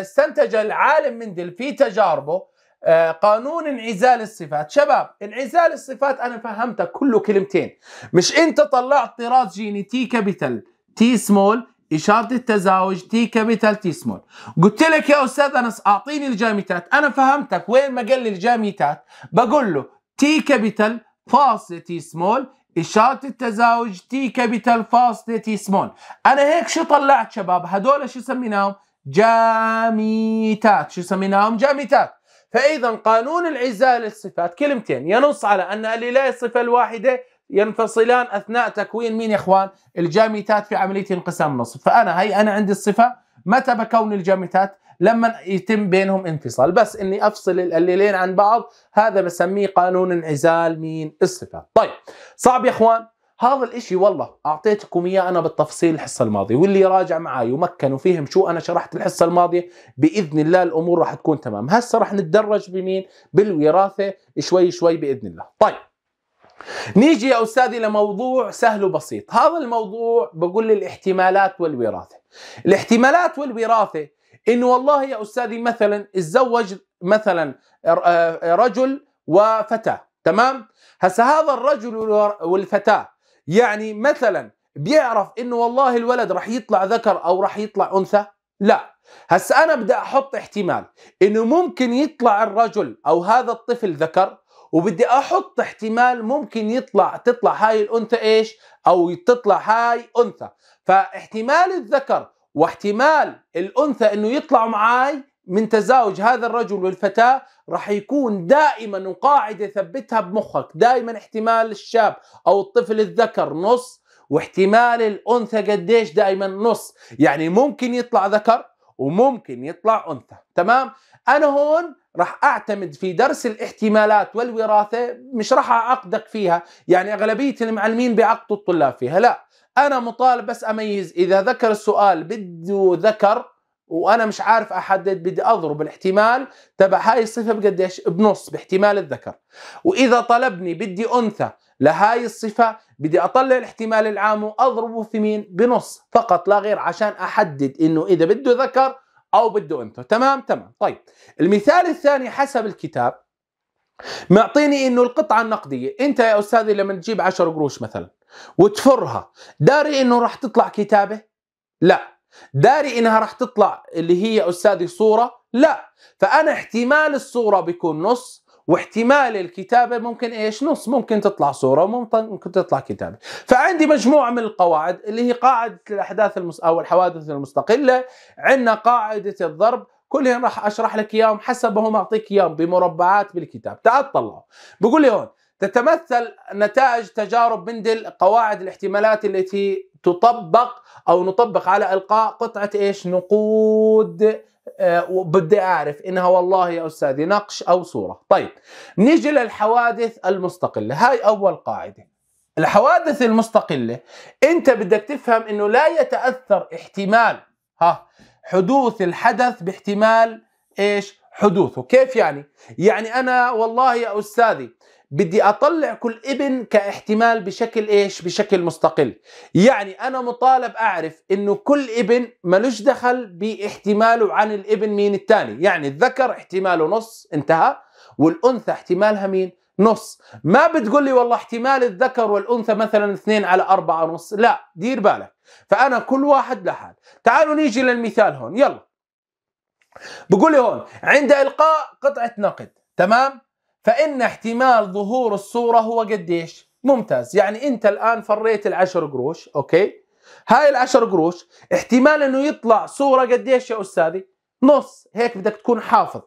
استنتج العالم مندل في تجاربه آه، قانون انعزال الصفات شباب انعزال الصفات أنا فهمتها كله كلمتين مش أنت طلعت طراز جيني تي كابيتال تي سمول إشارة التزاوج تي كابيتال تي سمول قلت لك يا أستاذ أنس أعطيني الجاميتات أنا فهمتك وين ما قال لي الجاميتات بقول له تي كابيتال فاصلة تي سمول إشارة التزاوج تي كابيتال فاصلة تي سمول أنا هيك شو طلعت شباب هدول شو سميناهم جاميتات شو سميناهم جاميتات فإذا قانون العزال للصفات كلمتين ينص على أن الإله الصفة الواحدة ينفصلان أثناء تكوين مين يا إخوان الجاميتات في عملية انقسام النصف فأنا هي أنا عندي الصفة متى بكون الجاميتات لما يتم بينهم انفصال بس اني افصل القليلين عن بعض هذا بسميه قانون انعزال مين الصفات طيب صعب يا اخوان هذا الاشي والله اعطيتكم اياه انا بالتفصيل الحصه الماضيه واللي راجع معي ومكن وفهم شو انا شرحت الحصه الماضيه باذن الله الامور راح تكون تمام هسه راح نتدرج بمين بالوراثه شوي شوي باذن الله طيب نيجي يا استاذي لموضوع سهل وبسيط هذا الموضوع بقول لي الاحتمالات والوراثه الاحتمالات والوراثه إن والله يا أستاذي مثلا اتزوج مثلا آه، رجل وفتاة تمام هسه هذا الرجل والفتاة يعني مثلا بيعرف إنه والله الولد راح يطلع ذكر أو راح يطلع أنثى لا هسه أنا بدي أحط احتمال إنه ممكن يطلع الرجل أو هذا الطفل ذكر وبدي احط احتمال ممكن يطلع تطلع هاي الانثى ايش او تطلع هاي انثى فاحتمال الذكر واحتمال الانثى انه يطلعوا معاي من تزاوج هذا الرجل والفتاه راح يكون دائما وقاعده ثبتها بمخك دائما احتمال الشاب او الطفل الذكر نص واحتمال الانثى قديش دائما نص يعني ممكن يطلع ذكر وممكن يطلع انثى تمام انا هون راح اعتمد في درس الاحتمالات والوراثه مش راح اعقدك فيها يعني اغلبيه المعلمين بيعقدوا الطلاب فيها لا انا مطالب بس اميز اذا ذكر السؤال بده ذكر وانا مش عارف احدد بدي اضرب الاحتمال تبع هاي الصفه بقديش بنص باحتمال الذكر واذا طلبني بدي انثى لهاي الصفه بدي اطلع الاحتمال العام واضربه في مين بنص فقط لا غير عشان احدد انه اذا بده ذكر او بده انثى تمام تمام طيب المثال الثاني حسب الكتاب معطيني انه القطعه النقديه انت يا استاذي لما تجيب 10 قروش مثلا وتفرها داري انه راح تطلع كتابه لا داري انها راح تطلع اللي هي استاذي صوره لا فانا احتمال الصوره بيكون نص واحتمال الكتابة ممكن ايش نص ممكن تطلع صورة وممكن تطلع كتابة فعندي مجموعة من القواعد اللي هي قاعدة الأحداث المس... أو الحوادث المستقلة عندنا قاعدة الضرب كلهم راح أشرح لك إياهم حسبهم أعطيك إياهم بمربعات بالكتاب تعال طلعوا بقول لي هون تتمثل نتائج تجارب مندل قواعد الاحتمالات التي تطبق او نطبق على القاء قطعه ايش نقود آه، وبدي اعرف انها والله يا استاذي نقش او صوره طيب نيجي للحوادث المستقله هاي اول قاعده الحوادث المستقله انت بدك تفهم انه لا يتاثر احتمال ها حدوث الحدث باحتمال ايش حدوثه كيف يعني يعني انا والله يا استاذي بدي اطلع كل ابن كاحتمال بشكل ايش بشكل مستقل يعني انا مطالب اعرف انه كل ابن ملوش دخل باحتماله عن الابن مين الثاني يعني الذكر احتماله نص انتهى والانثى احتمالها مين نص ما بتقول لي والله احتمال الذكر والانثى مثلا اثنين على أربعة ونص لا دير بالك فانا كل واحد لحال تعالوا نيجي للمثال هون يلا بقول لي هون عند القاء قطعه نقد تمام فإن احتمال ظهور الصورة هو قديش؟ ممتاز يعني أنت الآن فريت العشر قروش أوكي هاي العشر قروش احتمال أنه يطلع صورة قديش يا أستاذي؟ نص هيك بدك تكون حافظ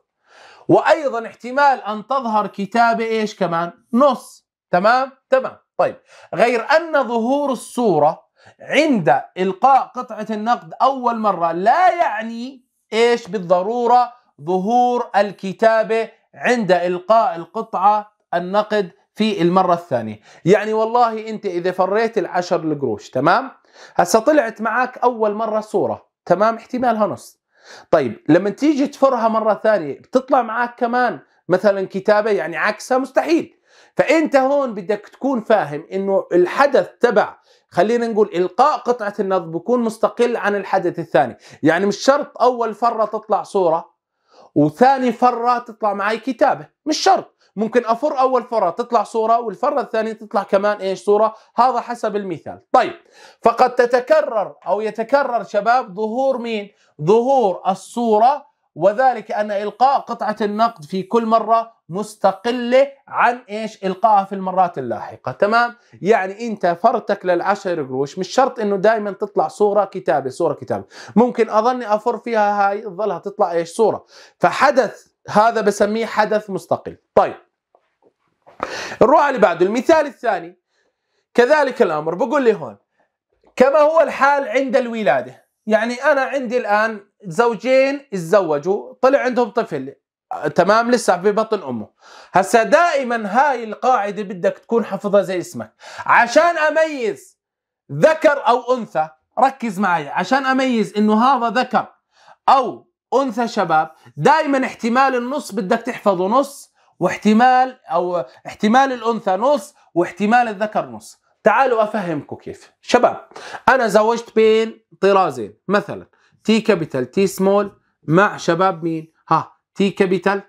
وأيضا احتمال أن تظهر كتابة إيش كمان؟ نص تمام؟ تمام طيب غير أن ظهور الصورة عند إلقاء قطعة النقد أول مرة لا يعني إيش بالضرورة ظهور الكتابة عند إلقاء القطعة النقد في المرة الثانية يعني والله أنت إذا فريت العشر القروش تمام هسا طلعت معك أول مرة صورة تمام احتمالها نص طيب لما تيجي تفرها مرة ثانية بتطلع معك كمان مثلا كتابة يعني عكسها مستحيل فانت هون بدك تكون فاهم انه الحدث تبع خلينا نقول القاء قطعه النظم بكون مستقل عن الحدث الثاني يعني مش شرط اول فره تطلع صوره وثاني فره تطلع معي كتابه مش شرط ممكن افر اول فره تطلع صوره والفره الثانيه تطلع كمان ايش صوره هذا حسب المثال طيب فقد تتكرر او يتكرر شباب ظهور مين ظهور الصوره وذلك ان القاء قطعه النقد في كل مره مستقله عن ايش؟ القائها في المرات اللاحقه، تمام؟ يعني انت فرتك للعشر قروش مش شرط انه دائما تطلع صوره كتابه، صوره كتابه، ممكن اظني افر فيها هاي تظلها تطلع ايش؟ صوره، فحدث هذا بسميه حدث مستقل، طيب. نروح اللي بعده، المثال الثاني كذلك الامر بقول لي هون كما هو الحال عند الولاده، يعني انا عندي الان زوجين اتزوجوا طلع عندهم طفل آه، تمام لسه في بطن امه هسا دائما هاي القاعده بدك تكون حافظها زي اسمك عشان اميز ذكر او انثى ركز معي عشان اميز انه هذا ذكر او انثى شباب دائما احتمال النص بدك تحفظه نص واحتمال او احتمال الانثى نص واحتمال الذكر نص تعالوا افهمكم كيف شباب انا زوجت بين طرازين مثلا تي كابيتال تي سمول مع شباب مين ها تي كابيتال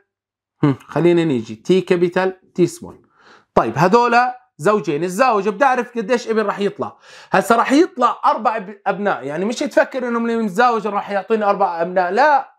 خلينا نيجي تي كابيتال تي سمول طيب هذولا زوجين الزوج بدي اعرف قديش ابن راح يطلع هسه راح يطلع اربع ابناء يعني مش تفكر انهم المتزوج راح يعطيني اربع ابناء لا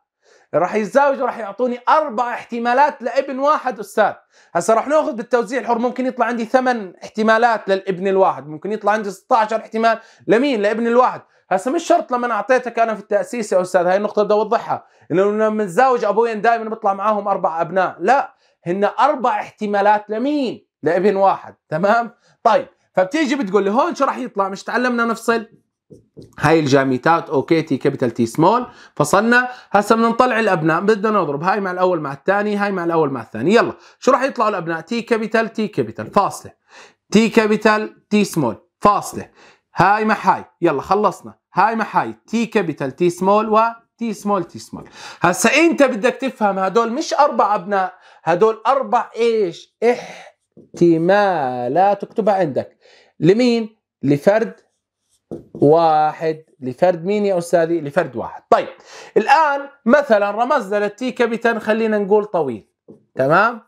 راح يتزاوجوا وراح يعطوني اربع احتمالات لابن واحد استاذ هسا راح ناخذ بالتوزيع الحر ممكن يطلع عندي ثمان احتمالات للابن الواحد ممكن يطلع عندي 16 احتمال لمين لابن الواحد هسا مش شرط لما اعطيتك انا في التاسيس يا استاذ هاي النقطه بدي اوضحها انه لما نتزاوج ابويا دائما بيطلع معاهم اربع ابناء لا هن اربع احتمالات لمين لابن واحد تمام طيب فبتيجي بتقول لي هون شو راح يطلع مش تعلمنا نفصل هاي الجاميتات اوكي تي كابيتال تي سمول فصلنا هسه بدنا نطلع الابناء بدنا نضرب هاي مع الاول مع الثاني هاي مع الاول مع الثاني يلا شو راح يطلعوا الابناء تي كابيتال تي كابيتال فاصله تي كابيتال تي سمول فاصله هاي مع هاي يلا خلصنا هاي مع هاي تي كابيتال تي سمول و تي سمول تي سمول هسه انت بدك تفهم هدول مش اربع ابناء هدول اربع ايش احتمالات اكتبها عندك لمين لفرد واحد لفرد مين يا أستاذي؟ لفرد واحد طيب الآن مثلا رمزنا للتي كابيتال خلينا نقول طويل تمام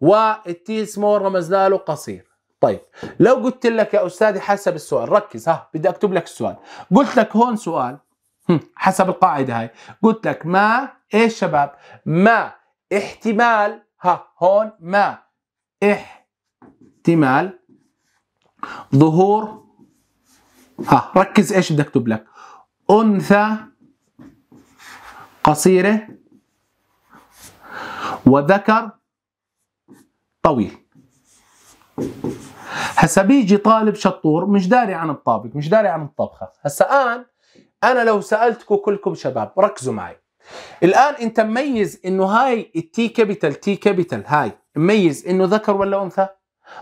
والتي سمول رمزنا له قصير طيب لو قلت لك يا أستاذي حسب السؤال ركز ها بدي أكتب لك السؤال قلت لك هون سؤال حسب القاعدة هاي قلت لك ما إيش شباب ما احتمال ها هون ما احتمال ظهور ها ركز ايش بدي اكتب لك انثى قصيره وذكر طويل هسا بيجي طالب شطور مش داري عن الطابق مش داري عن الطبخه هسا الان انا لو سالتكم كلكم شباب ركزوا معي الان انت مميز انه هاي التي كابيتال تي كابيتال هاي مميز انه ذكر ولا انثى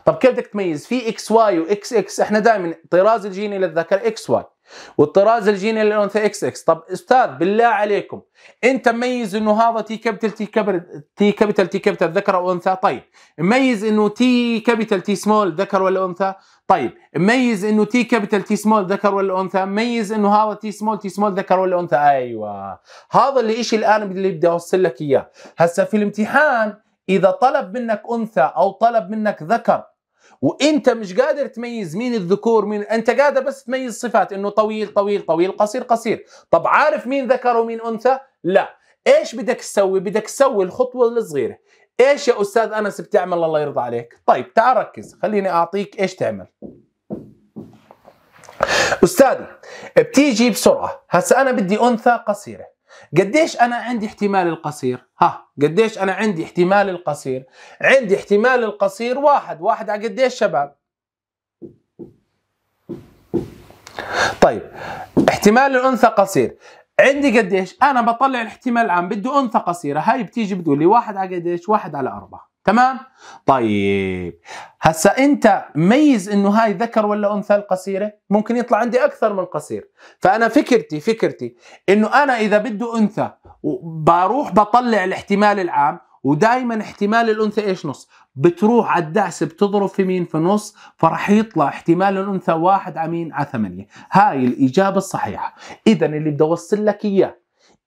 طب كيف بدك تميز في اكس واي واكس اكس احنا دائما الطراز الجيني للذكر اكس واي والطراز الجيني للانثى اكس اكس طب استاذ بالله عليكم انت مميز انه هذا تي كابيتال تي كابيتال تي كابيتال تي كابيتال ذكر او انثى طيب مميز انه تي كابيتال تي سمول ذكر ولا انثى طيب مميز انه تي كابيتال تي سمول ذكر ولا انثى مميز انه هذا تي سمول تي سمول ذكر ولا انثى ايوه هذا اللي الشيء الان اللي بدي اوصل لك اياه هسه في الامتحان إذا طلب منك أنثى أو طلب منك ذكر وانت مش قادر تميز مين الذكور مين انت قادر بس تميز صفات انه طويل طويل طويل قصير قصير طب عارف مين ذكر ومين انثى لا ايش بدك تسوي بدك تسوي الخطوه الصغيره ايش يا استاذ انس بتعمل الله يرضى عليك طيب تعال ركز خليني اعطيك ايش تعمل استاذي بتيجي بسرعه هسا انا بدي انثى قصيره قديش انا عندي احتمال القصير ها قديش انا عندي احتمال القصير عندي احتمال القصير واحد واحد على قديش شباب طيب احتمال الانثى قصير عندي قديش انا بطلع الاحتمال العام بده انثى قصيره هاي بتيجي بتقول لي واحد على قديش واحد على اربعه تمام طيب هسا انت ميز انه هاي ذكر ولا انثى القصيره ممكن يطلع عندي اكثر من قصير فانا فكرتي فكرتي انه انا اذا بده انثى بروح بطلع الاحتمال العام ودائما احتمال الانثى ايش نص بتروح على الدعس بتضرب في مين في نص فراح يطلع احتمال الانثى واحد على مين على ثمانية هاي الاجابة الصحيحة اذا اللي بدي اوصل لك اياه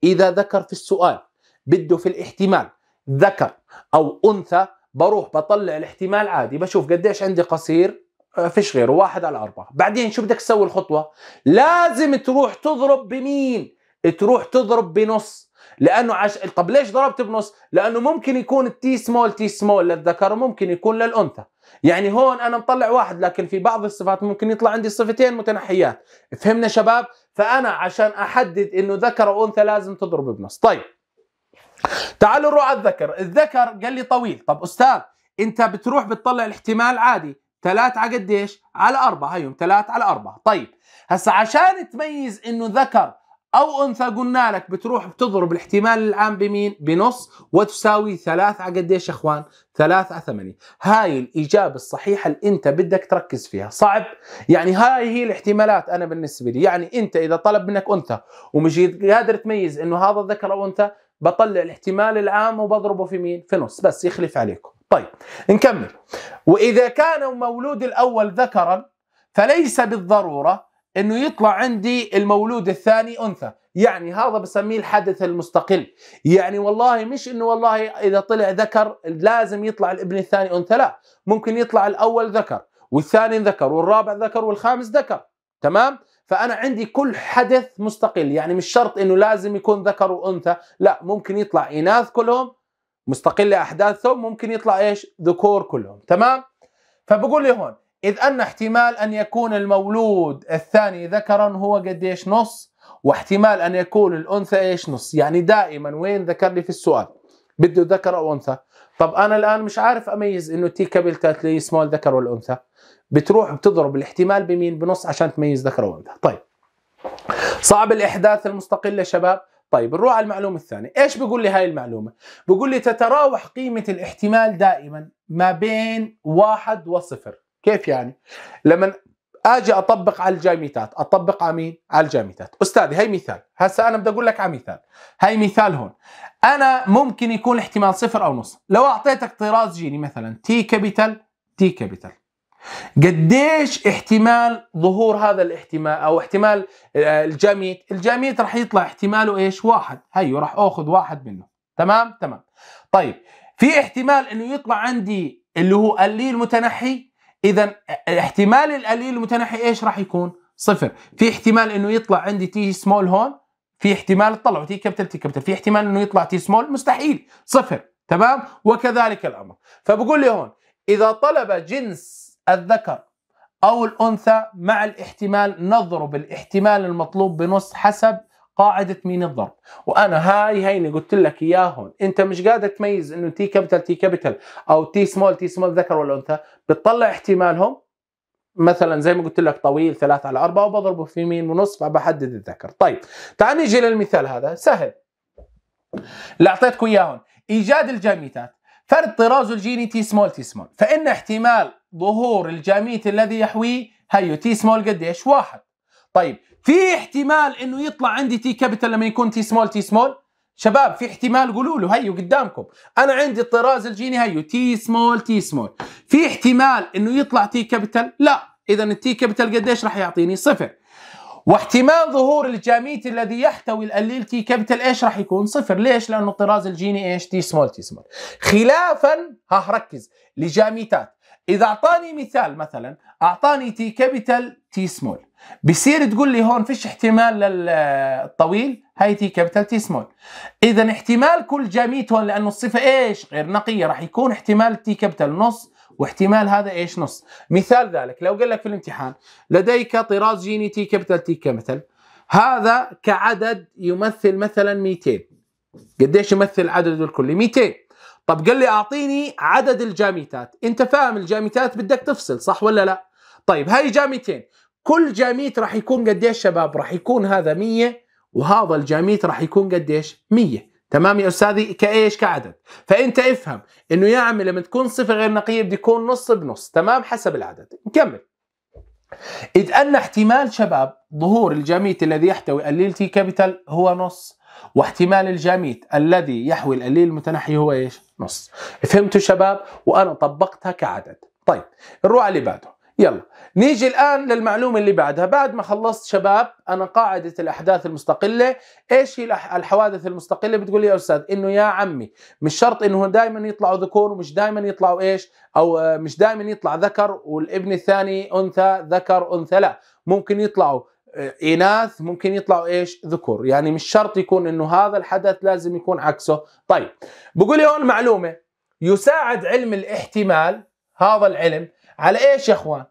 اذا ذكر في السؤال بده في الاحتمال ذكر او انثى بروح بطلع الاحتمال عادي بشوف قديش عندي قصير آه، فيش غيره واحد على أربعة بعدين شو بدك تسوي الخطوة لازم تروح تضرب بمين تروح تضرب بنص لانه عش... طب ليش ضربت بنص لانه ممكن يكون التي سمول تي سمول للذكر وممكن يكون للانثى يعني هون انا مطلع واحد لكن في بعض الصفات ممكن يطلع عندي صفتين متنحيات فهمنا شباب فانا عشان احدد انه ذكر وانثى لازم تضرب بنص طيب تعالوا نروح على الذكر الذكر قال لي طويل طب أستاذ أنت بتروح بتطلع الاحتمال عادي ثلاث على قديش على أربعة هيهم ثلاث على أربعة طيب هسا عشان تميز انه ذكر او انثى قلنا لك بتروح بتضرب الاحتمال العام بمين بنص وتساوي ثلاث على قديش يا اخوان ثلاث على ثمانية هاي الاجابه الصحيحه اللي انت بدك تركز فيها صعب يعني هاي هي الاحتمالات انا بالنسبه لي يعني انت اذا طلب منك انثى ومش قادر تميز انه هذا ذكر او انثى بطلع الاحتمال العام وبضربه في مين؟ في نص بس يخلف عليكم طيب نكمل وإذا كان مولود الأول ذكرا فليس بالضرورة أنه يطلع عندي المولود الثاني أنثى يعني هذا بسميه الحدث المستقل يعني والله مش انه والله اذا طلع ذكر لازم يطلع الابن الثاني انثى لا ممكن يطلع الاول ذكر والثاني ذكر والرابع ذكر والخامس ذكر تمام فانا عندي كل حدث مستقل يعني مش شرط انه لازم يكون ذكر وانثى لا ممكن يطلع اناث كلهم مستقله احداثهم ممكن يطلع ايش ذكور كلهم تمام فبقول لي هون اذ ان احتمال ان يكون المولود الثاني ذكرا هو قديش نص واحتمال ان يكون الانثى ايش نص يعني دائما وين ذكر لي في السؤال بده ذكر او انثى طب انا الان مش عارف اميز انه تي كابل تاتلي سمول ذكر والانثى بتروح بتضرب الاحتمال بمين بنص عشان تميز ذكر وانثى طيب صعب الاحداث المستقله شباب طيب نروح على المعلومه الثانيه ايش بيقول لي هاي المعلومه بيقول لي تتراوح قيمه الاحتمال دائما ما بين واحد وصفر كيف يعني لما اجي اطبق على الجاميتات اطبق على مين على الجاميتات استاذي هي مثال هسا انا بدي اقول لك على مثال هي مثال هون انا ممكن يكون الاحتمال صفر او نص لو اعطيتك طراز جيني مثلا تي كابيتال تي كابيتال قديش احتمال ظهور هذا الاحتمال او احتمال آه، الجاميت الجاميت راح يطلع احتماله ايش واحد هيو راح اخذ واحد منه تمام تمام طيب في احتمال انه يطلع عندي اللي هو الليل متنحي اذا آه، احتمال الاليل المتنحي ايش راح يكون صفر في احتمال انه يطلع عندي تي سمول هون في احتمال تطلع تي كابيتال تي كابيتال في احتمال انه يطلع تي سمول مستحيل صفر تمام وكذلك الامر فبقول لي هون اذا طلب جنس الذكر أو الأنثى مع الاحتمال نضرب الاحتمال المطلوب بنص حسب قاعدة مين الضرب وأنا هاي هيني قلت لك إياهم أنت مش قادر تميز أنه تي كابيتال تي كابيتال أو تي سمول تي سمول ذكر ولا أنثى بتطلع احتمالهم مثلا زي ما قلت لك طويل ثلاثة على أربعة وبضربه في مين ونص فبحدد الذكر طيب تعال نيجي للمثال هذا سهل اللي أعطيتكم إياهم إيجاد الجاميتات فرد طراز الجيني تي سمول تي سمول فإن احتمال ظهور الجاميت الذي يحويه هيو تي سمول قديش؟ واحد طيب في احتمال انه يطلع عندي تي كابيتال لما يكون تي سمول تي سمول شباب في احتمال قولوا له هيو قدامكم انا عندي الطراز الجيني هيو تي سمول تي سمول في احتمال انه يطلع تي كابيتال لا اذا التي كابيتال قديش راح يعطيني صفر واحتمال ظهور الجاميت الذي يحتوي الاليل تي كابيتال ايش راح يكون صفر ليش لانه الطراز الجيني ايش تي سمول تي سمول خلافا ها ركز لجاميتات اذا اعطاني مثال مثلا اعطاني تي كابيتال تي سمول بصير تقول لي هون فيش احتمال للطويل هاي تي كابيتال تي سمول اذا احتمال كل جاميت هون لانه الصفه ايش غير نقيه راح يكون احتمال تي كابيتال نص واحتمال هذا ايش نص مثال ذلك لو قال لك في الامتحان لديك طراز جيني تي كابيتال تي كابيتال هذا كعدد يمثل مثلا 200 قديش يمثل عدد الكلي 200 طب قال لي اعطيني عدد الجاميتات انت فاهم الجاميتات بدك تفصل صح ولا لا طيب هاي جاميتين كل جاميت راح يكون قديش شباب راح يكون هذا 100 وهذا الجاميت راح يكون قديش 100 تمام يا استاذي كايش كعدد فانت افهم انه يا عمي لما تكون صفه غير نقيه بده يكون نص بنص تمام حسب العدد نكمل اذ ان احتمال شباب ظهور الجاميت الذي يحتوي الليل تي كابيتال هو نص واحتمال الجاميت الذي يحوي الاليل المتنحي هو ايش ونص فهمتوا شباب وانا طبقتها كعدد طيب نروح على اللي بعده يلا نيجي الآن للمعلومة اللي بعدها بعد ما خلصت شباب أنا قاعدة الأحداث المستقلة إيش هي الحوادث المستقلة بتقول لي يا أستاذ إنه يا عمي مش شرط إنه دائما يطلعوا ذكور ومش دائما يطلعوا إيش أو مش دائما يطلع ذكر والابن الثاني أنثى ذكر أنثى لا ممكن يطلعوا آه، اناث ممكن يطلعوا ايش ذكور يعني مش شرط يكون انه هذا الحدث لازم يكون عكسه طيب بقول لي هون معلومه يساعد علم الاحتمال هذا العلم على ايش يا اخوان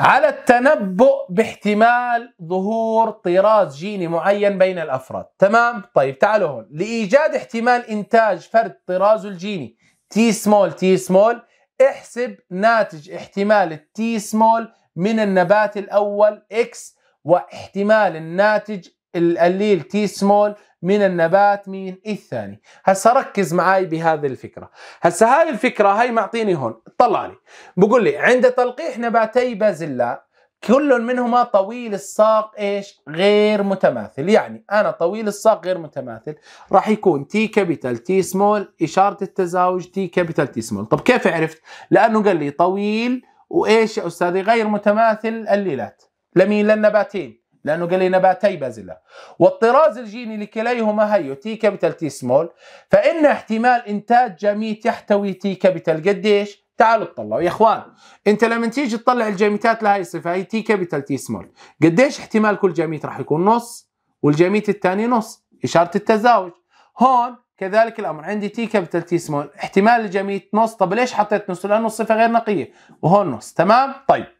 على التنبؤ باحتمال ظهور طراز جيني معين بين الافراد تمام طيب تعالوا هون لايجاد احتمال انتاج فرد طرازه الجيني تي سمول تي سمول احسب ناتج احتمال التي سمول من النبات الاول اكس واحتمال الناتج القليل تي سمول من النبات مين الثاني هسا ركز معاي بهذه الفكرة هسا هاي الفكرة هاي معطيني هون طلع لي بقول لي عند تلقيح نباتي بازلاء كل منهما طويل الساق ايش غير متماثل يعني انا طويل الساق غير متماثل راح يكون تي كابيتال تي سمول اشاره التزاوج تي كابيتال تي سمول طب كيف عرفت لانه قال لي طويل وايش يا استاذي غير متماثل الليلات لمين للنباتين لانه قال لي نباتي بازلا والطراز الجيني لكليهما هيو تي كابيتال تي سمول فان احتمال انتاج جاميت يحتوي تي كابيتال قديش تعالوا تطلعوا يا اخوان انت لما تيجي تطلع الجاميتات لهي الصفه هي تي كابيتال تي سمول قديش احتمال كل جاميت راح يكون نص والجاميت الثاني نص اشاره التزاوج هون كذلك الامر عندي تي كابيتال تي سمول احتمال الجاميت نص طب ليش حطيت نص لانه الصفه غير نقيه وهون نص تمام طيب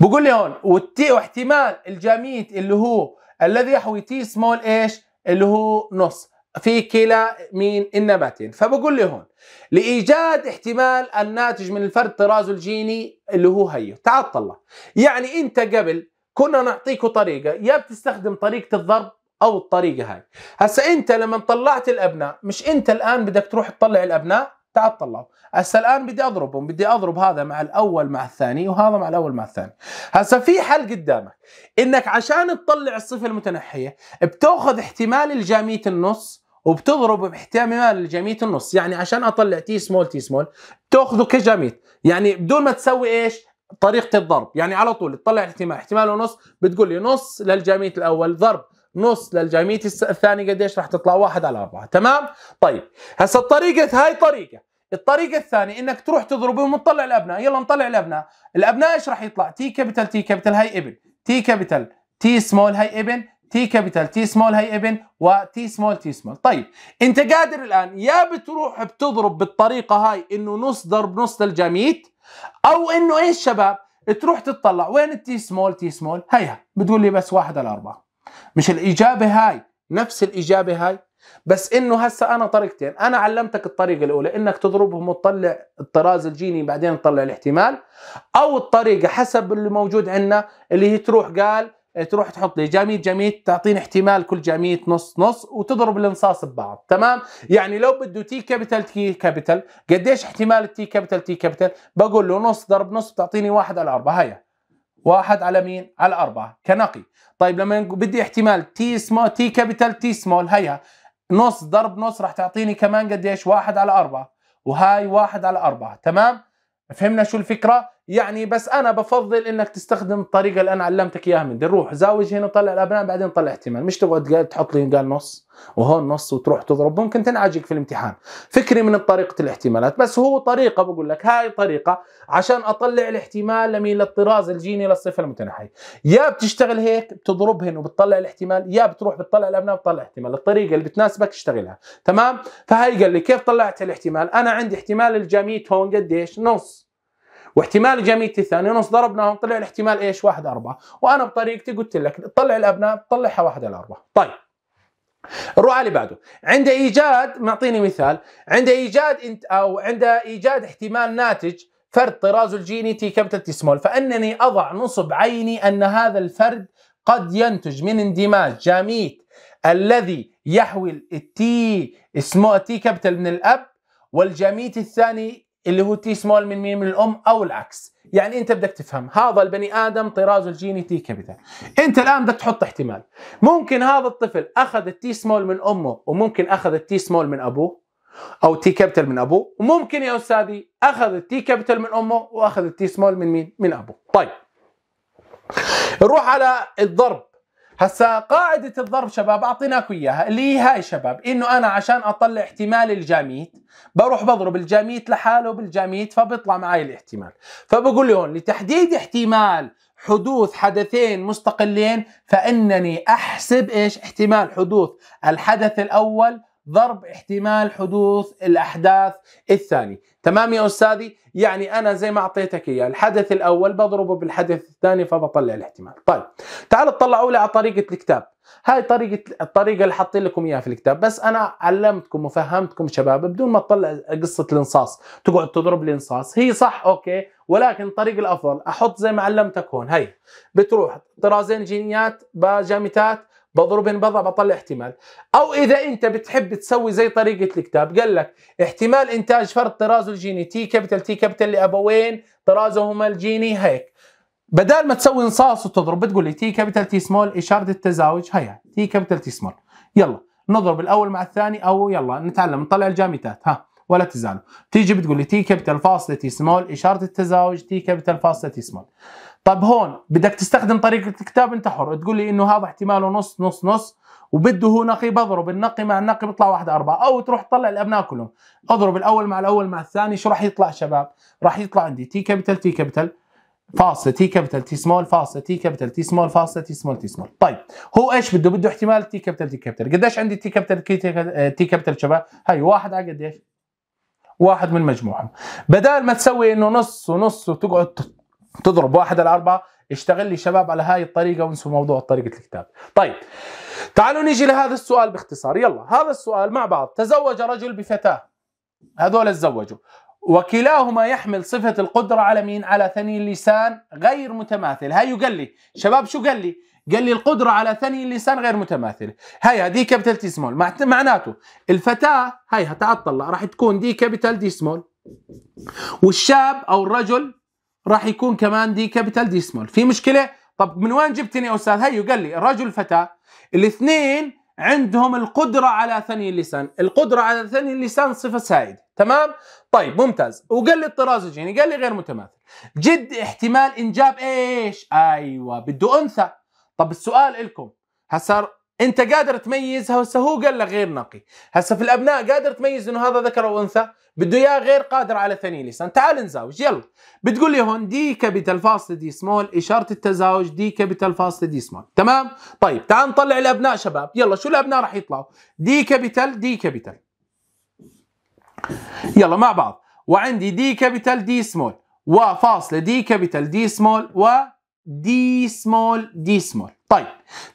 بقول لي هون واحتمال الجاميت اللي هو الذي يحوي تي سمول ايش اللي هو نص في كلا مين النباتين فبقول لي هون لايجاد احتمال الناتج من الفرد طرازه الجيني اللي هو هيو تعال طلع يعني انت قبل كنا نعطيكوا طريقه يا بتستخدم طريقه الضرب او الطريقه هاي هسا انت لما طلعت الابناء مش انت الان بدك تروح تطلع الابناء تعال طلعوا هسه الان بدي اضربهم بدي اضرب هذا مع الاول مع الثاني وهذا مع الاول مع الثاني هسه في حل قدامك انك عشان تطلع الصفه المتنحيه بتاخذ احتمال الجاميه النص وبتضرب باحتمال الجاميه النص يعني عشان اطلع تي سمول تي سمول تاخذه كجاميه يعني بدون ما تسوي ايش طريقه الضرب يعني على طول تطلع الاحتمال احتمال ونص بتقول لي نص للجاميه الاول ضرب نص للجاميه الثاني قديش راح تطلع واحد على أربعة تمام طيب هسا الطريقه هاي طريقه الطريقه الثانيه انك تروح تضربهم وتطلع الابناء يلا نطلع الابناء الابناء ايش راح يطلع تي كابيتال تي كابيتال هاي ابن تي كابيتال تي سمول هاي ابن تي كابيتال تي سمول هاي ابن وتي سمول تي سمول طيب انت قادر الان يا بتروح بتضرب بالطريقه هاي انه نص ضرب نص للجاميت او انه ايش شباب تروح تطلع وين التي سمول تي سمول هيها بتقول لي بس واحد على اربعه مش الاجابه هاي نفس الاجابه هاي بس انه هسه انا طريقتين انا علمتك الطريقه الاولى انك تضربهم وتطلع الطراز الجيني بعدين تطلع الاحتمال او الطريقه حسب اللي موجود عندنا اللي هي تروح قال تروح تحط لي جاميت جاميت تعطيني احتمال كل جاميت نص نص وتضرب الانصاص ببعض تمام يعني لو بده تي كابيتال تي كابيتال قديش احتمال التي كابيتال تي كابيتال بقول له نص ضرب نص بتعطيني واحد على أربعة هيا واحد على مين على أربعة كنقي طيب لما بدي احتمال تي سمول تي كابيتال تي سمول هيا نص ضرب نص راح تعطيني كمان قديش واحد على أربعة وهاي واحد على أربعة تمام فهمنا شو الفكرة يعني بس انا بفضل انك تستخدم الطريقه اللي انا علمتك اياها من دي روح زاوج هنا وطلع الابناء بعدين طلع احتمال مش تقعد تحط لي قال نص وهون نص وتروح تضرب ممكن تنعجق في الامتحان فكري من طريقه الاحتمالات بس هو طريقه بقول لك هاي طريقه عشان اطلع الاحتمال لمين للطراز الجيني للصفه المتنحيه يا بتشتغل هيك بتضربهن وبتطلع الاحتمال يا بتروح بتطلع الابناء بتطلع احتمال الطريقه اللي بتناسبك اشتغلها تمام فهي قال لي كيف طلعت الاحتمال انا عندي احتمال الجاميت هون قديش نص واحتمال جاميتي الثاني نص ضربناهم طلع الاحتمال ايش؟ واحد أربعة وأنا بطريقتي قلت لك طلع الأبناء طلعها واحد أربعة طيب نروح على اللي بعده عند إيجاد معطيني مثال عند إيجاد انت أو عند إيجاد احتمال ناتج فرد طراز الجيني تي كابيتال تي سمول فانني اضع نصب عيني ان هذا الفرد قد ينتج من اندماج جاميت الذي يحوي التي اسمه تي كابيتال من الاب والجاميت الثاني اللي هو تي سمول من مين من الام او العكس يعني انت بدك تفهم هذا البني ادم طرازه الجيني تي كابيتال انت الان بدك تحط احتمال ممكن هذا الطفل اخذ التي سمول من امه وممكن اخذ التي سمول من ابوه او تي كابيتال من ابوه وممكن يا استاذي اخذ التي كابيتال من امه واخذ التي سمول من مين من ابوه طيب نروح على الضرب هسا قاعده الضرب شباب اعطيناكم اياها اللي هي هاي شباب انه انا عشان اطلع احتمال الجاميت بروح بضرب الجاميت لحاله بالجاميت فبيطلع معي الاحتمال فبقول لي هون لتحديد احتمال حدوث حدثين مستقلين فانني احسب ايش احتمال حدوث الحدث الاول ضرب احتمال حدوث الأحداث الثاني تمام يا أستاذي يعني أنا زي ما أعطيتك إياه الحدث الأول بضربه بالحدث الثاني فبطلع الاحتمال طيب تعالوا اطلعوا لي على طريقة الكتاب هاي طريقة الطريقة اللي حاطين لكم اياها في الكتاب بس انا علمتكم وفهمتكم شباب بدون ما تطلع قصة الانصاص تقعد تضرب الانصاص هي صح اوكي ولكن الطريق الافضل احط زي ما علمتك هون هي بتروح طرازين جينيات باجامتات بضرب بضع بطلع احتمال او اذا انت بتحب تسوي زي طريقه الكتاب قال لك احتمال انتاج فرد طرازه الجيني تي كابيتال تي كابيتال لابوين طرازهما الجيني هيك بدال ما تسوي انصاص وتضرب بتقول لي تي كابيتال تي سمول اشاره التزاوج هيا تي كابيتال تي سمول يلا نضرب الاول مع الثاني او يلا نتعلم نطلع الجامتات ها ولا تزال تيجي بتقول لي تي كابيتال فاصله تي سمول اشاره التزاوج تي كابيتال فاصله تي سمول طب هون بدك تستخدم طريقه الكتاب انت حر تقول لي انه هذا احتماله نص نص نص وبده هو نقي بضرب النقي مع النقي بيطلع واحد أربعة أو تروح تطلع الأبناء كلهم أضرب الأول مع الأول مع الثاني شو راح يطلع شباب راح يطلع عندي تي كابيتال تي كابيتال فاصلة تي كابيتال تي سمول فاصلة تي كابيتال تي سمول فاصلة تي سمول تي سمول طيب هو ايش بده بده احتمال تي كابيتال تي كابيتال قديش عندي تي كابيتال تي كابيتال شباب هاي واحد على قديش واحد من مجموعهم بدال ما تسوي انه نص ونص وتقعد تضرب واحد على أربعة اشتغل لي شباب على هاي الطريقة وانسوا موضوع طريقة الكتاب طيب تعالوا نيجي لهذا السؤال باختصار يلا هذا السؤال مع بعض تزوج رجل بفتاة هذول تزوجوا وكلاهما يحمل صفة القدرة على مين؟ على ثني اللسان غير متماثل، هاي قال لي شباب شو قال لي؟ قال لي القدرة على ثني اللسان غير متماثل، هاي دي كابيتال دي سمول معناته الفتاة هاي تعال راح تكون دي كابيتال دي سمول والشاب أو الرجل راح يكون كمان دي كابيتال دي سمول في مشكله طب من وين جبتني يا استاذ هيو قال لي الرجل فتاة الاثنين عندهم القدرة على ثني اللسان القدرة على ثني اللسان صفة سائدة تمام طيب ممتاز وقال لي الطراز الجيني قال لي غير متماثل جد احتمال انجاب ايش ايوه بده انثى طب السؤال لكم هسا انت قادر تميزها هسه هو قال له غير نقي هسه في الابناء قادر تميز انه هذا ذكر او انثى بده اياه غير قادر على ثني لسان تعال نزاوج يلا بتقول لي هون دي كابيتال فاصله دي سمول اشاره التزاوج دي كابيتال فاصله دي سمول تمام طيب تعال نطلع الابناء شباب يلا شو الابناء راح يطلعوا دي كابيتال دي كابيتال يلا مع بعض وعندي دي كابيتال دي سمول وفاصله دي كابيتال دي سمول ودي سمول دي سمول طيب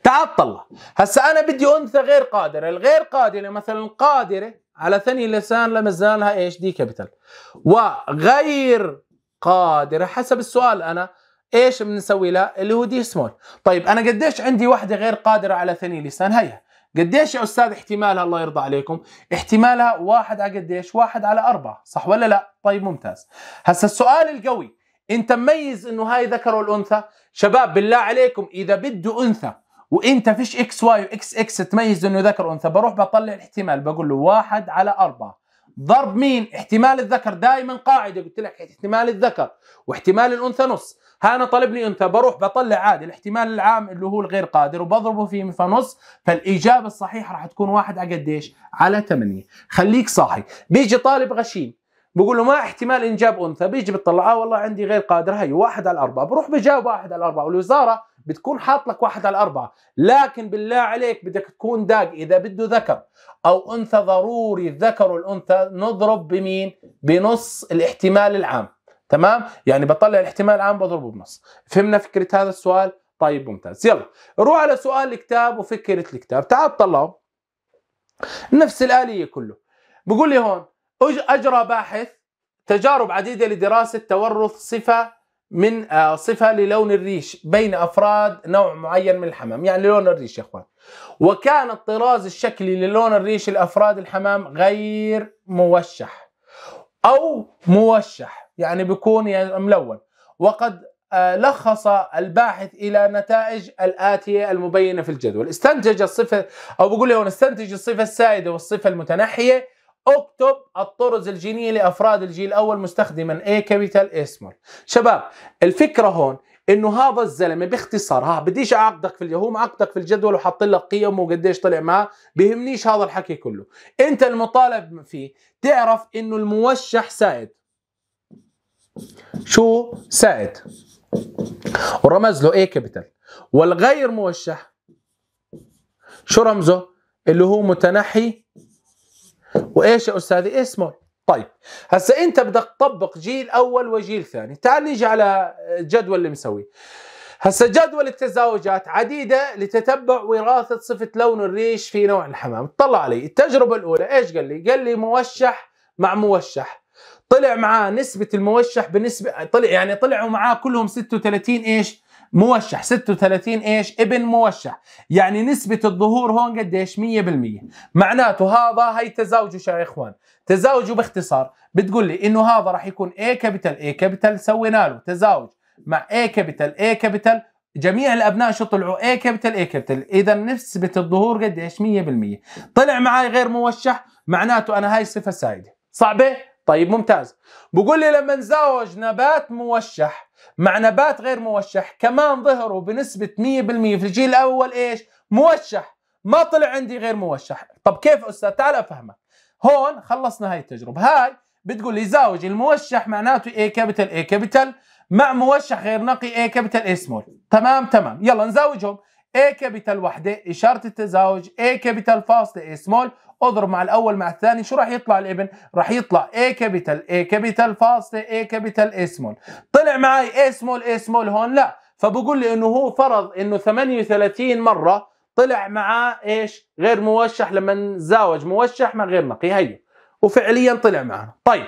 تعال طلع هسا انا بدي انثى غير قادره الغير قادره مثلا قادره على ثني لسان لمزالها ايش دي كابيتال وغير قادره حسب السؤال انا ايش بنسوي لها اللي هو دي سمول طيب انا قديش عندي وحده غير قادره على ثني لسان هيا قديش يا استاذ احتمالها الله يرضى عليكم احتمالها واحد على قديش واحد على أربعة صح ولا لا طيب ممتاز هسا السؤال القوي انت مميز انه هاي ذكر والانثى شباب بالله عليكم اذا بده انثى وانت فيش اكس واي واكس اكس تميز انه ذكر وانثى بروح بطلع الاحتمال بقول له واحد على اربعه ضرب مين؟ احتمال الذكر دائما قاعده قلت لك احتمال الذكر واحتمال الانثى نص، هانا طلبني انثى بروح بطلع عادي الاحتمال العام اللي هو الغير قادر وبضربه فيه فنص فالاجابه الصحيحه راح تكون واحد على قديش؟ على 8 خليك صاحي، بيجي طالب غشيم بقول له ما احتمال انجاب انثى بيجي بتطلع اه والله عندي غير قادر هي واحد على الاربعه بروح بجاوب واحد على الاربعه والوزاره بتكون حاط لك واحد على الاربعه لكن بالله عليك بدك تكون داق اذا بده ذكر او انثى ضروري الذكر والانثى نضرب بمين بنص الاحتمال العام تمام يعني بطلع الاحتمال العام بضربه بنص فهمنا فكره هذا السؤال طيب ممتاز يلا نروح على سؤال الكتاب وفكره الكتاب تعال طلعوا نفس الاليه كله بقول لي هون أجرى باحث تجارب عديدة لدراسة تورث صفة من آه، صفة للون الريش بين أفراد نوع معين من الحمام يعني لون الريش يا أخوان وكان الطراز الشكلي للون الريش لأفراد الحمام غير موشح أو موشح يعني بيكون يعني ملون وقد آه، لخص الباحث إلى نتائج الآتية المبينة في الجدول استنتج الصفة أو بقول هون استنتج الصفة السائدة والصفة المتنحية اكتب الطرز الجينيه لافراد الجيل الاول مستخدما اي كابيتال اي سمول شباب الفكره هون انه هذا الزلمه باختصار ها بديش اعقدك في هو معقدك في الجدول وحاط لك قيمه وقديش طلع معاه بيهمنيش هذا الحكي كله انت المطالب فيه تعرف انه الموشح سائد شو سائد ورمز له اي كابيتال والغير موشح شو رمزه اللي هو متنحي وايش يا استاذي سمول طيب هسه انت بدك تطبق جيل اول وجيل ثاني تعال نيجي على الجدول اللي مسويه هسه جدول التزاوجات عديدة لتتبع وراثة صفة لون الريش في نوع الحمام طلع علي التجربة الأولى إيش قال لي؟ قال لي موشح مع موشح طلع معاه نسبة الموشح بنسبة طلع يعني طلعوا معاه كلهم 36 إيش؟ موشح 36 ايش ابن موشح يعني نسبة الظهور هون قديش 100% معناته هذا هي تزاوجه يا اخوان تزاوجه باختصار بتقول لي انه هذا راح يكون A كابيتال A كابيتال سوينا له تزاوج مع A كابيتال A كابيتال جميع الابناء شو طلعوا A كابيتال A كابيتال اذا نسبة الظهور قديش 100% طلع معي غير موشح معناته انا هاي الصفة سائدة صعبة طيب ممتاز بقول لي لما نزاوج نبات موشح مع نبات غير موشح كمان ظهروا بنسبة 100% في الجيل الأول إيش موشح ما طلع عندي غير موشح طب كيف أستاذ تعال أفهمك هون خلصنا هاي التجربة هاي بتقول لي زاوج الموشح معناته A كابيتال A كابيتال مع موشح غير نقي A كابيتال A سمول تمام تمام يلا نزاوجهم A كابيتال وحده إشارة التزاوج A كابيتال فاصلة A سمول اضرب مع الأول مع الثاني شو راح يطلع الابن؟ راح يطلع A كابيتال A كابيتال فاصلة A كابيتال A سمول طلع معي A سمول A سمول هون لا فبقول لي إنه هو فرض إنه 38 مرة طلع معاه إيش؟ غير موشح لما تزاوج موشح مع غير نقي هي وفعليا طلع معنا طيب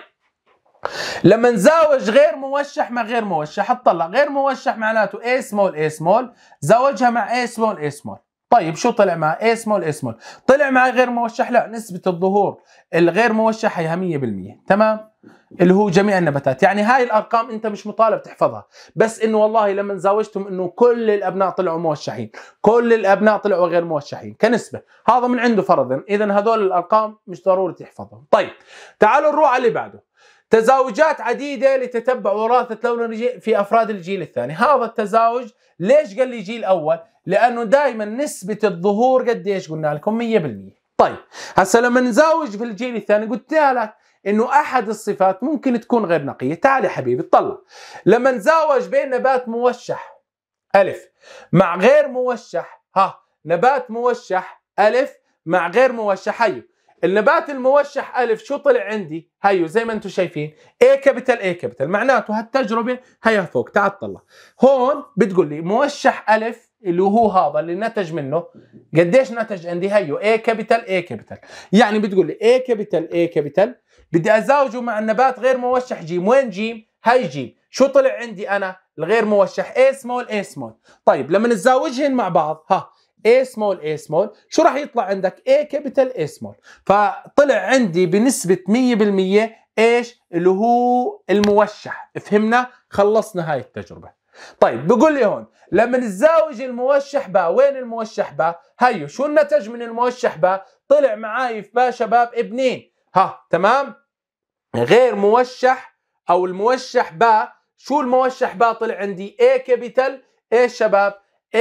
لما نزاوج غير موشح مع غير موشح اطلع غير موشح معناته A سمول A سمول زوجها مع A سمول A سمول طيب شو طلع مع A سمول A سمول طلع مع غير موشح لا نسبة الظهور الغير موشح هيها 100% تمام اللي هو جميع النباتات يعني هاي الارقام انت مش مطالب تحفظها بس انه والله لما زاوجتهم انه كل الابناء طلعوا موشحين كل الابناء طلعوا غير موشحين كنسبه هذا من عنده فرضا اذا هذول الارقام مش ضروري تحفظهم طيب تعالوا نروح على اللي بعده تزاوجات عديدة لتتبع وراثة لون الجيل في أفراد الجيل الثاني هذا التزاوج ليش قال لي جيل أول لأنه دائما نسبة الظهور قديش قلنا لكم 100% طيب هسه لما نزاوج في الجيل الثاني قلت لك انه احد الصفات ممكن تكون غير نقيه تعال يا حبيبي اطلع لما نزاوج بين نبات موشح الف مع غير موشح ها نبات موشح الف مع غير موشح حيو النبات الموشح الف شو طلع عندي؟ هيو زي ما انتم شايفين اي كابيتال اي كابيتال معناته هالتجربه هيا فوق تعال طلع هون بتقول لي موشح الف اللي هو هذا اللي نتج منه قديش نتج عندي هيو اي كابيتال اي كابيتال يعني بتقول لي اي كابيتال اي كابيتال بدي ازاوجه مع النبات غير موشح جيم وين جيم؟ هي جيم شو طلع عندي انا؟ الغير موشح اي سمول اي سمول طيب لما نزاوجهن مع بعض ها A small A small شو راح يطلع عندك A capital A small فطلع عندي بنسبة 100% ايش اللي هو الموشح فهمنا خلصنا هاي التجربة طيب بقول لي هون لما نزاوج الموشح با وين الموشح با هيو شو النتج من الموشح با طلع معاي في با شباب ابنين ها تمام غير موشح او الموشح با شو الموشح با طلع عندي A كابيتال A شباب A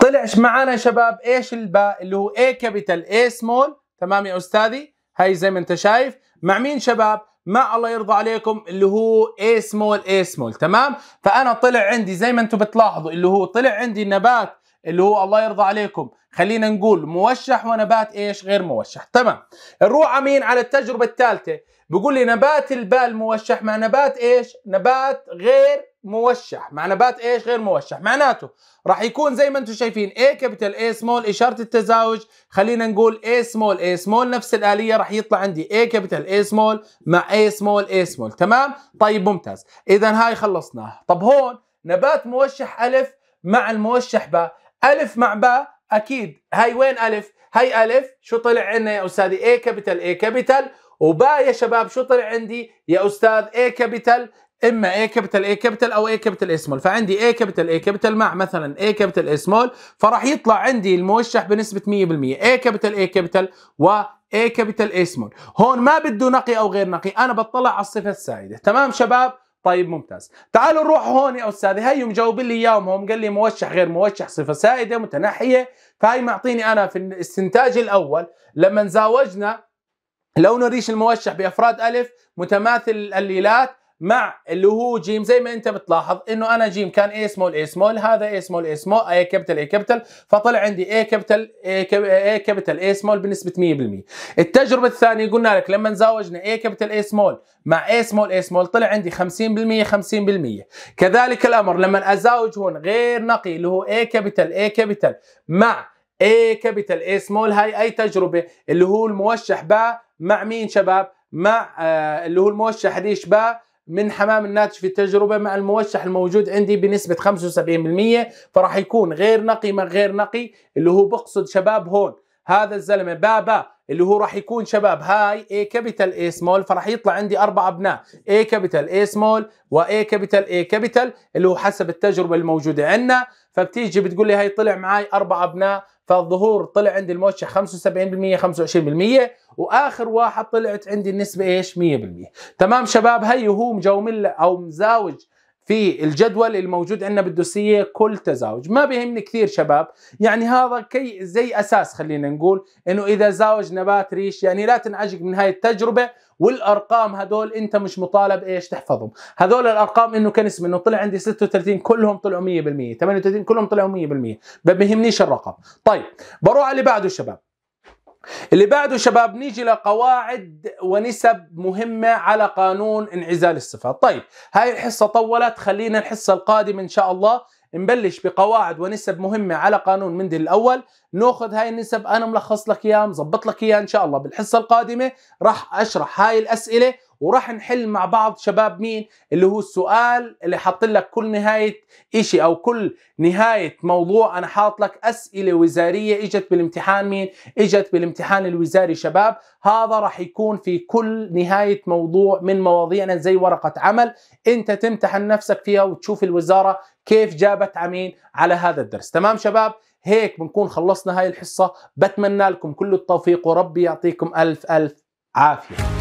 طلعش معنا يا شباب ايش الباء اللي هو اي كابيتال اي سمول تمام يا استاذي هاي زي ما انت شايف مع مين شباب مع الله يرضى عليكم اللي هو اي سمول اي سمول تمام فانا طلع عندي زي ما انتم بتلاحظوا اللي هو طلع عندي النبات اللي هو الله يرضى عليكم خلينا نقول موشح ونبات ايش غير موشح تمام نروح على مين على التجربه الثالثه بيقول لي نبات الباء الموشح مع نبات ايش نبات غير موشح معنبات ايش غير موشح معناته راح يكون زي ما انتم شايفين اي كابيتال اي سمول اشاره التزاوج خلينا نقول اي سمول اي سمول نفس الاليه راح يطلع عندي اي كابيتال اي سمول مع اي سمول اي سمول تمام طيب ممتاز اذا هاي خلصناها طب هون نبات موشح الف مع الموشح باء الف مع باء اكيد هاي وين الف هاي الف شو طلع عندنا يا استاذي اي كابيتال اي كابيتال وباء يا شباب شو طلع عندي يا استاذ اي كابيتال اما اي كابيتال اي كابيتال او اي كابيتال اي سمول فعندي اي كابيتال اي كابيتال مع مثلا اي كابيتال اي سمول فراح يطلع عندي الموشح بنسبه 100% اي كابيتال اي كابيتال و اي كابيتال اي سمول هون ما بده نقي او غير نقي انا بطلع على الصفه السائده تمام شباب طيب ممتاز تعالوا نروح هون يا استاذي هي مجاوب لي اياهم هم قال لي موشح غير موشح صفه سائده متنحيه فهي معطيني انا في الاستنتاج الاول لما زاوجنا لون الريش الموشح بافراد الف متماثل الاليلات مع اللي هو جيم زي ما انت بتلاحظ انه انا جيم كان اي سمول اي سمول هذا اي سمول اي سمول اي كابيتال اي كابيتال فطلع عندي اي كابيتال اي كابيتال اي سمول بنسبه 100% التجربه الثانيه قلنا لك لما زاوجنا اي كابيتال اي سمول مع اي سمول اي سمول طلع عندي 50% 50% كذلك الامر لما ازاوج هون غير نقي اللي هو اي كابيتال اي كابيتال مع اي كابيتال اي سمول هاي اي تجربه اللي هو الموشح باء مع مين شباب مع آه اللي هو الموشح ريش باء من حمام الناتج في التجربة مع الموشح الموجود عندي بنسبة 75% فراح يكون غير نقي ما غير نقي اللي هو بقصد شباب هون هذا الزلمة بابا اللي هو راح يكون شباب هاي اي كابيتال اي سمول فراح يطلع عندي اربع ابناء اي كابيتال اي سمول واي كابيتال اي كابيتال اللي هو حسب التجربة الموجودة عندنا فبتيجي بتقول لي هاي طلع معي اربع ابناء فالظهور طلع عندي الموشح 75% 25% واخر واحد طلعت عندي النسبه ايش 100% تمام شباب هي هو مجاومل او مزاوج في الجدول الموجود عندنا بالدوسيه كل تزاوج ما بيهمني كثير شباب يعني هذا كي زي اساس خلينا نقول انه اذا زاوج نبات ريش يعني لا تنعجق من هاي التجربه والارقام هذول انت مش مطالب ايش تحفظهم هذول الارقام انه كان اسم انه طلع عندي 36 كلهم طلعوا 100% 38 كلهم طلعوا 100% ما بيهمنيش الرقم طيب بروح على اللي بعده شباب اللي بعده شباب نيجي لقواعد ونسب مهمة على قانون انعزال الصفات طيب هاي الحصة طولت خلينا الحصة القادمة إن شاء الله نبلش بقواعد ونسب مهمة على قانون مندل الأول ناخذ هاي النسب أنا ملخص لك إياها مزبط لك إياها إن شاء الله بالحصة القادمة راح أشرح هاي الأسئلة وراح نحل مع بعض شباب مين اللي هو السؤال اللي حاط لك كل نهايه شيء او كل نهايه موضوع انا حاط لك اسئله وزاريه اجت بالامتحان مين اجت بالامتحان الوزاري شباب هذا راح يكون في كل نهايه موضوع من مواضيعنا زي ورقه عمل انت تمتحن نفسك فيها وتشوف الوزاره كيف جابت عمين على هذا الدرس تمام شباب هيك بنكون خلصنا هاي الحصه بتمنى لكم كل التوفيق وربي يعطيكم الف الف عافيه